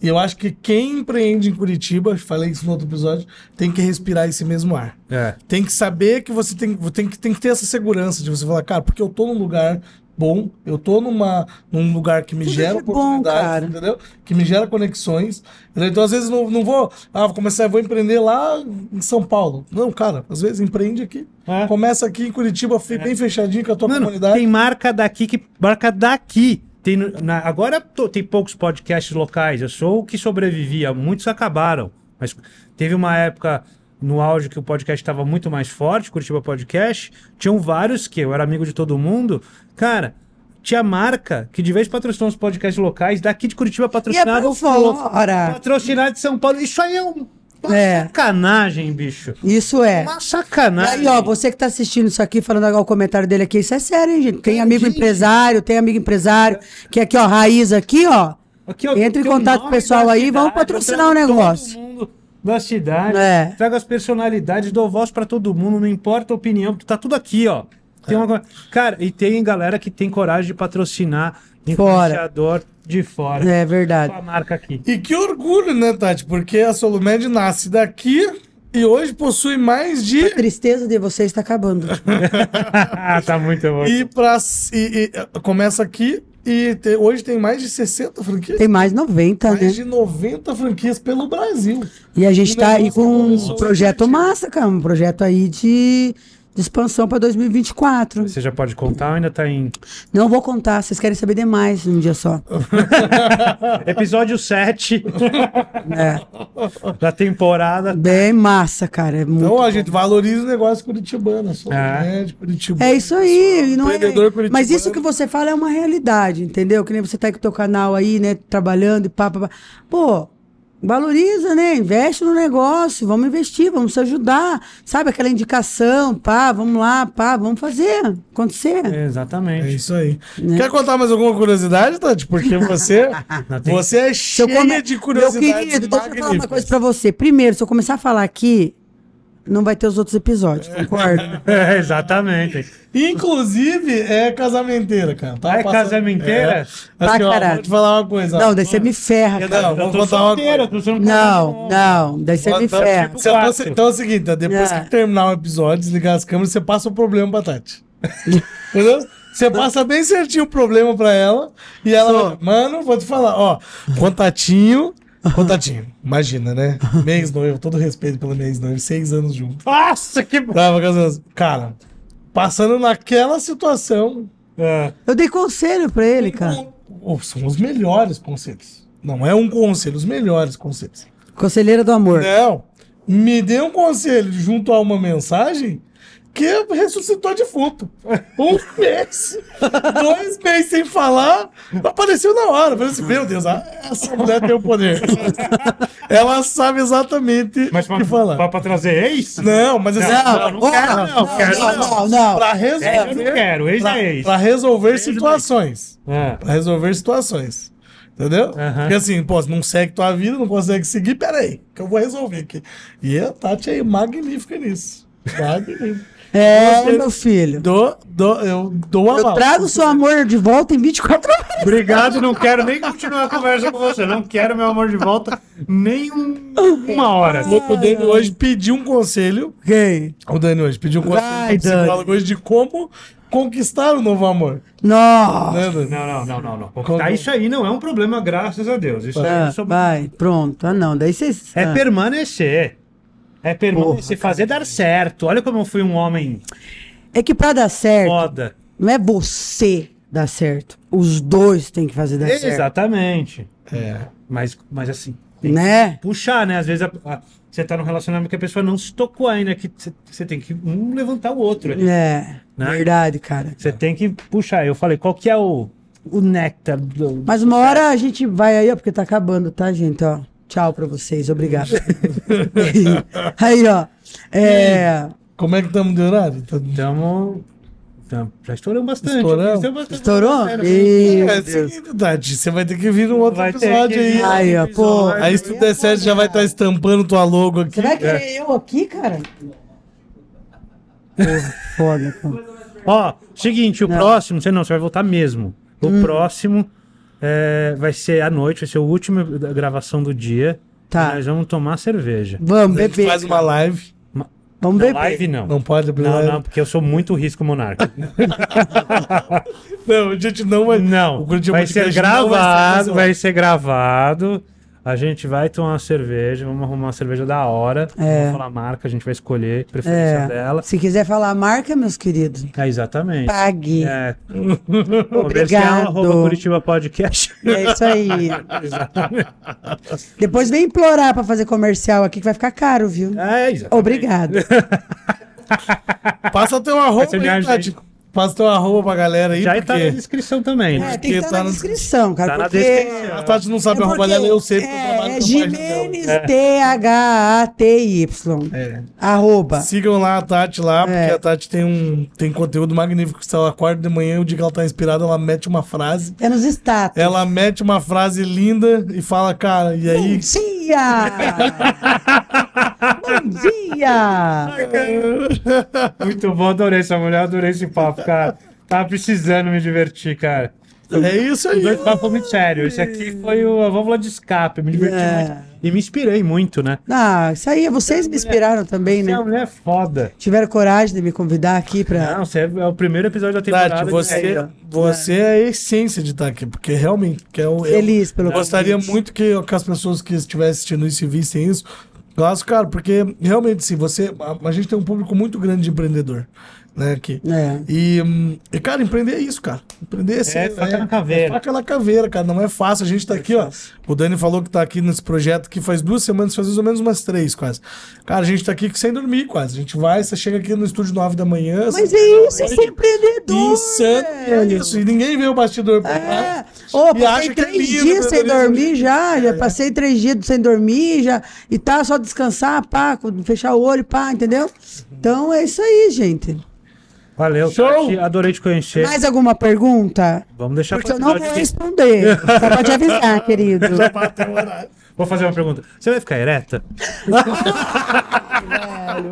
E eu acho que quem empreende em Curitiba, falei isso no outro episódio, tem que respirar esse mesmo ar. É. Tem que saber que você tem, tem, que, tem que ter essa segurança de você falar, cara, porque eu tô num lugar bom, eu tô numa, num lugar que me Tudo gera oportunidades, bom, entendeu? Que me gera conexões. Então, às vezes, não, não vou, ah, vou começar, vou empreender lá em São Paulo. Não, cara, às vezes empreende aqui. É. Começa aqui em Curitiba, é. bem fechadinho com a tua Mano, comunidade. Tem marca daqui que. Marca daqui tem, na, agora tô, tem poucos podcasts locais. Eu sou o que sobrevivia. Muitos acabaram. Mas teve uma época no áudio que o podcast estava muito mais forte, Curitiba Podcast. Tinham vários que eu era amigo de todo mundo. Cara, tinha marca que de vez patrocinou os podcasts locais daqui de Curitiba patrocinado e é fora. Patrocinado de São Paulo. Isso aí é um uma é. sacanagem, bicho. Isso é. Uma sacanagem. E aí, ó, você que tá assistindo isso aqui, falando agora o comentário dele aqui, isso é sério, hein, gente? Tem amigo empresário, tem amigo empresário, que é aqui, ó, raiz aqui, ó. Aqui, ó Entre em contato com o pessoal aí, cidade, vamos patrocinar o negócio. Todo mundo da cidade. É. Traga as personalidades, dou voz para todo mundo, não importa a opinião, tá tudo aqui, ó. Tem é. uma... Cara, e tem galera que tem coragem de patrocinar de fora. de fora. É verdade. Com a marca aqui. E que orgulho, né, Tati? Porque a Solumed nasce daqui e hoje possui mais de. A tristeza de você está acabando. Ah, tá muito bom. E, pra, e, e começa aqui e te, hoje tem mais de 60 franquias? Tem mais 90, mais né? Mais de 90 franquias pelo Brasil. E a gente está aí com um projeto massa, cara. Um projeto aí de de expansão para 2024. Você já pode contar ou ainda está em. Não vou contar, vocês querem saber demais num dia só. Episódio 7 é. da temporada. Bem massa, cara. É então a gente valoriza o negócio curitibano, sou é. Curitibano. É isso aí. Não é... Mas isso que você fala é uma realidade, entendeu? Que nem você tá aí com o teu canal aí, né? Trabalhando e pá, pá, pá. Pô, Valoriza, né? Investe no negócio, vamos investir, vamos se ajudar. Sabe aquela indicação, pá, vamos lá, pá, vamos fazer acontecer. É, exatamente. É isso aí. Né? Quer contar mais alguma curiosidade, Tati? Porque você, você é cheia come... de curiosidades Meu querido, deixa eu falar uma coisa pra você. Primeiro, se eu começar a falar aqui, não vai ter os outros episódios, concorda? é, exatamente. Inclusive, é casamenteira, cara. Tava tá é passando... casamenteira? É. Tá assim, vou te falar uma coisa. Não, daí você me ferra, cara. Não, eu contar uma coisa. Não, não, daí você me tá ferra. Tipo então, então é o seguinte, depois não. É. que terminar o episódio, desligar as câmeras, você passa o problema pra Tati. Entendeu? Você passa bem certinho o problema pra ela e ela, mano, vou te falar, ó, contatinho, Contadinho, imagina, né? Mês noivo, todo respeito pelo mês ex seis anos junto. Nossa, que. Tava Cara, passando naquela situação. É... Eu dei conselho pra ele, cara. Oh, são os melhores conselhos. Não é um conselho, os melhores conselhos. Conselheira do amor. Não. Me dê um conselho junto a uma mensagem que ressuscitou defunto. Um mês, dois meses sem falar, apareceu na hora. Falei assim, meu Deus, essa mulher tem o poder. Ela sabe exatamente o que falar. Pra, pra trazer ex? Não, mas assim, não, ah, não, ah, não, quero, não, não, não, Pra resolver, é, eu não quero, ex pra, é ex. Pra resolver é situações. É. Pra resolver situações. Entendeu? Porque assim, pô, não segue tua vida, não consegue seguir, peraí, que eu vou resolver aqui. E a Tati é magnífica nisso. Magnífica. É, Você, meu filho. Do, do, eu dou a Eu trago seu amor de volta em 24 horas. Obrigado, não quero nem continuar a conversa com você. Não quero meu amor de volta nem uma hora. o Dani hoje pediu um conselho. Quem? O Dani hoje pediu um conselho Vai, psicólogo hoje de como conquistar o novo amor. Nossa. Não, não, não, não, não. Conquistar isso aí não é um problema, graças a Deus. Isso ah, aí sobre... Vai, pronto. Ah, não. Daí vocês. É ah. permanecer. É permanecer, fazer dar certo. Olha como eu fui um homem. É que pra dar certo, Foda. não é você dar certo. Os dois têm que fazer dar certo. Exatamente. É. é mas, mas assim, tem né? que puxar, né? Às vezes a, a, você tá num relacionamento que a pessoa não se tocou ainda, que você tem que um levantar o outro. Ali, é, né? verdade, cara. Você tem que puxar. Eu falei, qual que é o, o néctar? Do, Mas uma hora a gente vai aí, ó, porque tá acabando, tá, gente? Ó. Tchau pra vocês, obrigado. aí, ó. É... Como é que estamos de horário? Estamos. Tá- já estourou bastante. Estourou? bastante Estourou? E... É, Tati, você vai ter que vir um outro vai episódio aí. Aí, ó, pô. Aí se tu der certo, já vai estar tá estampando tua logo aqui. Será que é. é eu aqui, cara? Pô, foda, pô. Ó, seguinte, o não. próximo, você não, você vai voltar mesmo. O hum. próximo é, vai ser à noite, vai ser a última gravação do dia. Tá. Nós vamos tomar cerveja. Vamos beber. A gente faz uma live. Vamos não, beber. Live não. Não pode beber. Não, não, porque eu sou muito risco monarca. não, a gente não vai. Não. vai ser gravado. Vai ser, né? vai ser gravado. A gente vai tomar uma cerveja, vamos arrumar uma cerveja da hora. É. Vamos falar a marca, a gente vai escolher a preferência é. dela. Se quiser falar a marca, meus queridos. É, exatamente. Pague. É. Obrigado. Arroba Curitiba Podcast. É isso aí. exatamente. Depois vem implorar para fazer comercial aqui, que vai ficar caro, viu? É, exatamente. Obrigado. Passa teu arroba aí, Tati. Passa teu arroba pra galera aí. Já tá porque... tá na descrição também. É, né? tem que estar tá, tá na descrição, cara. Tá na descrição. A Tati não sabe é arroba dela, eu sei porque é, eu trabalho é Jimenez T-H-A-T-Y. É. Arroba. Sigam lá a Tati lá, porque é. a Tati tem um tem conteúdo magnífico. Se ela quarto de manhã, o dia que ela tá inspirada, ela mete uma frase. É nos status. Ela mete uma frase linda e fala, cara, e aí. Mentira! Bom dia! Muito bom, adorei essa mulher, adorei esse papo, cara. Tava precisando me divertir, cara. É isso aí. Os dois papos muito sério. Esse aqui foi o, a válvula de escape. Me diverti é. muito. E me inspirei muito, né? Ah, isso aí. Vocês me inspiraram também, né? Você é né? uma mulher foda. Tiveram coragem de me convidar aqui pra... Não, você é, é o primeiro episódio da temporada. Tati, você, de... você é. é. a essência de estar aqui. Porque realmente... Que é o, Feliz pelo eu, Gostaria muito que, que, as pessoas que estivessem assistindo isso e vissem isso. Gosto, cara, porque realmente, se você. A, a, gente tem um público muito grande de empreendedor né? Aqui. É. E, hum, e, cara, empreender é isso, cara. Empreender é, ser, é assim, faca é, na caveira. É faca na caveira, cara. Não é fácil. A gente tá é aqui, fácil. ó. O Dani falou que tá aqui nesse projeto que faz duas semanas, faz mais ou menos umas três, quase. Cara, a gente tá aqui sem dormir, quase. A gente vai, você chega aqui no estúdio nove da manhã. Mas é isso, noite. é empreendedor. Isso, é isso. E ninguém vê o bastidor por é. lá. Ô, passei é três dias sem dormir né? já. Já passei três dias sem dormir já. E tá só descansar, pá, fechar o olho, pá, entendeu? Então é isso aí, gente. Valeu, Show. Tati, adorei te conhecer. Mais alguma pergunta? Vamos deixar Porque eu não vou de... responder. Só pode avisar, querido. Vou fazer uma pergunta. Você vai ficar ereta? Velho,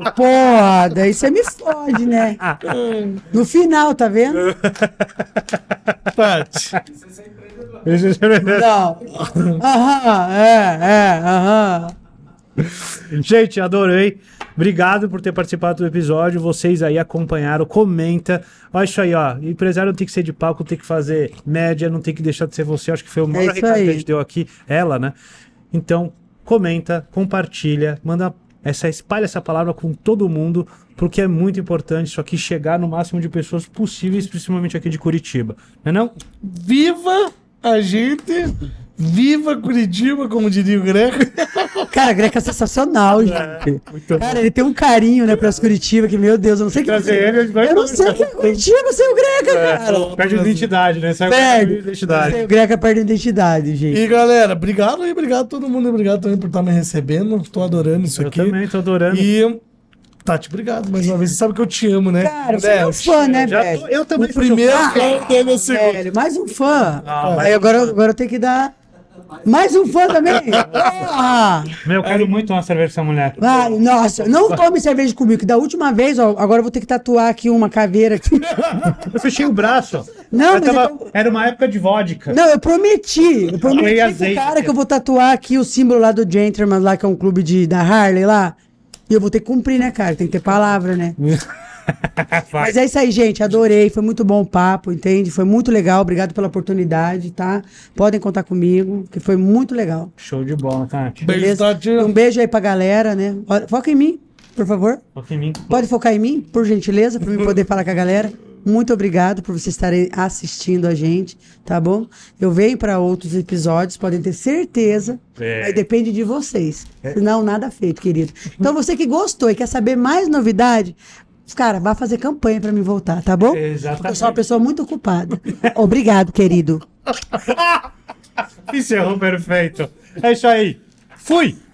porra, daí você me fode, né? No final, tá vendo? Tati. É não. Aham, é, é, aham. Gente, adorei. Obrigado por ter participado do episódio. Vocês aí acompanharam, comenta. Olha isso aí, ó. Empresário não tem que ser de palco, tem que fazer média, não tem que deixar de ser você. Acho que foi o é maior é recado aí. que a gente deu aqui. Ela, né? Então, comenta, compartilha, manda essa espalha essa palavra com todo mundo, porque é muito importante isso aqui chegar no máximo de pessoas possíveis, principalmente aqui de Curitiba. Não é não? Viva a gente Viva Curitiba, como diria o Greco. Cara, o Greco é sensacional, é, gente. cara, bom. ele tem um carinho, né, pras Curitiba, que, meu Deus, eu não sei o que. Trazer ele, eu não sei o que é Curitiba sem o Greco, é, cara. Né? Perde identidade, né? Sai perde identidade. o Greco perde identidade, gente. E galera, obrigado aí, obrigado a todo mundo, obrigado também por estar tá me recebendo. Tô adorando isso aqui. Eu também, tô adorando. E. Tati, obrigado mais uma vez. Você sabe que eu te amo, né? Cara, você é, um fã, né, velho? eu também o primeiro um ah, fã. Velho, mais um fã. Ah, Aí agora, agora eu tenho que dar mais um fã também? Ah. Meu, eu quero muito uma cerveja dessa mulher. nossa, não tome cerveja comigo, que da última vez, ó, agora eu vou ter que tatuar aqui uma caveira aqui. Eu fechei o braço. Não, mas tava, Era uma época de vodka. Não, eu prometi. Eu prometi pro cara que eu vou tatuar aqui o símbolo lá do Gentleman, lá que é um clube de, da Harley lá. E eu vou ter que cumprir, né, cara? Tem que ter palavra, né? Mas é isso aí, gente. Adorei. Foi muito bom o papo, entende? Foi muito legal. Obrigado pela oportunidade, tá? Podem contar comigo, que foi muito legal. Show de bola, Tati. Beijo, Tati. Um beijo aí pra galera, né? Foca em mim, por favor. Foca em mim. Pode focar em mim, por gentileza, pra eu poder falar com a galera. Muito obrigado por vocês estarem assistindo a gente, tá bom? Eu venho para outros episódios, podem ter certeza. É. depende de vocês. É. Não, nada feito, querido. Então, você que gostou e quer saber mais novidade, Cara, vai fazer campanha para me voltar, tá bom? Exatamente. Porque eu sou uma pessoa muito ocupada. Obrigado, querido. Encerrou perfeito. É isso aí. Fui!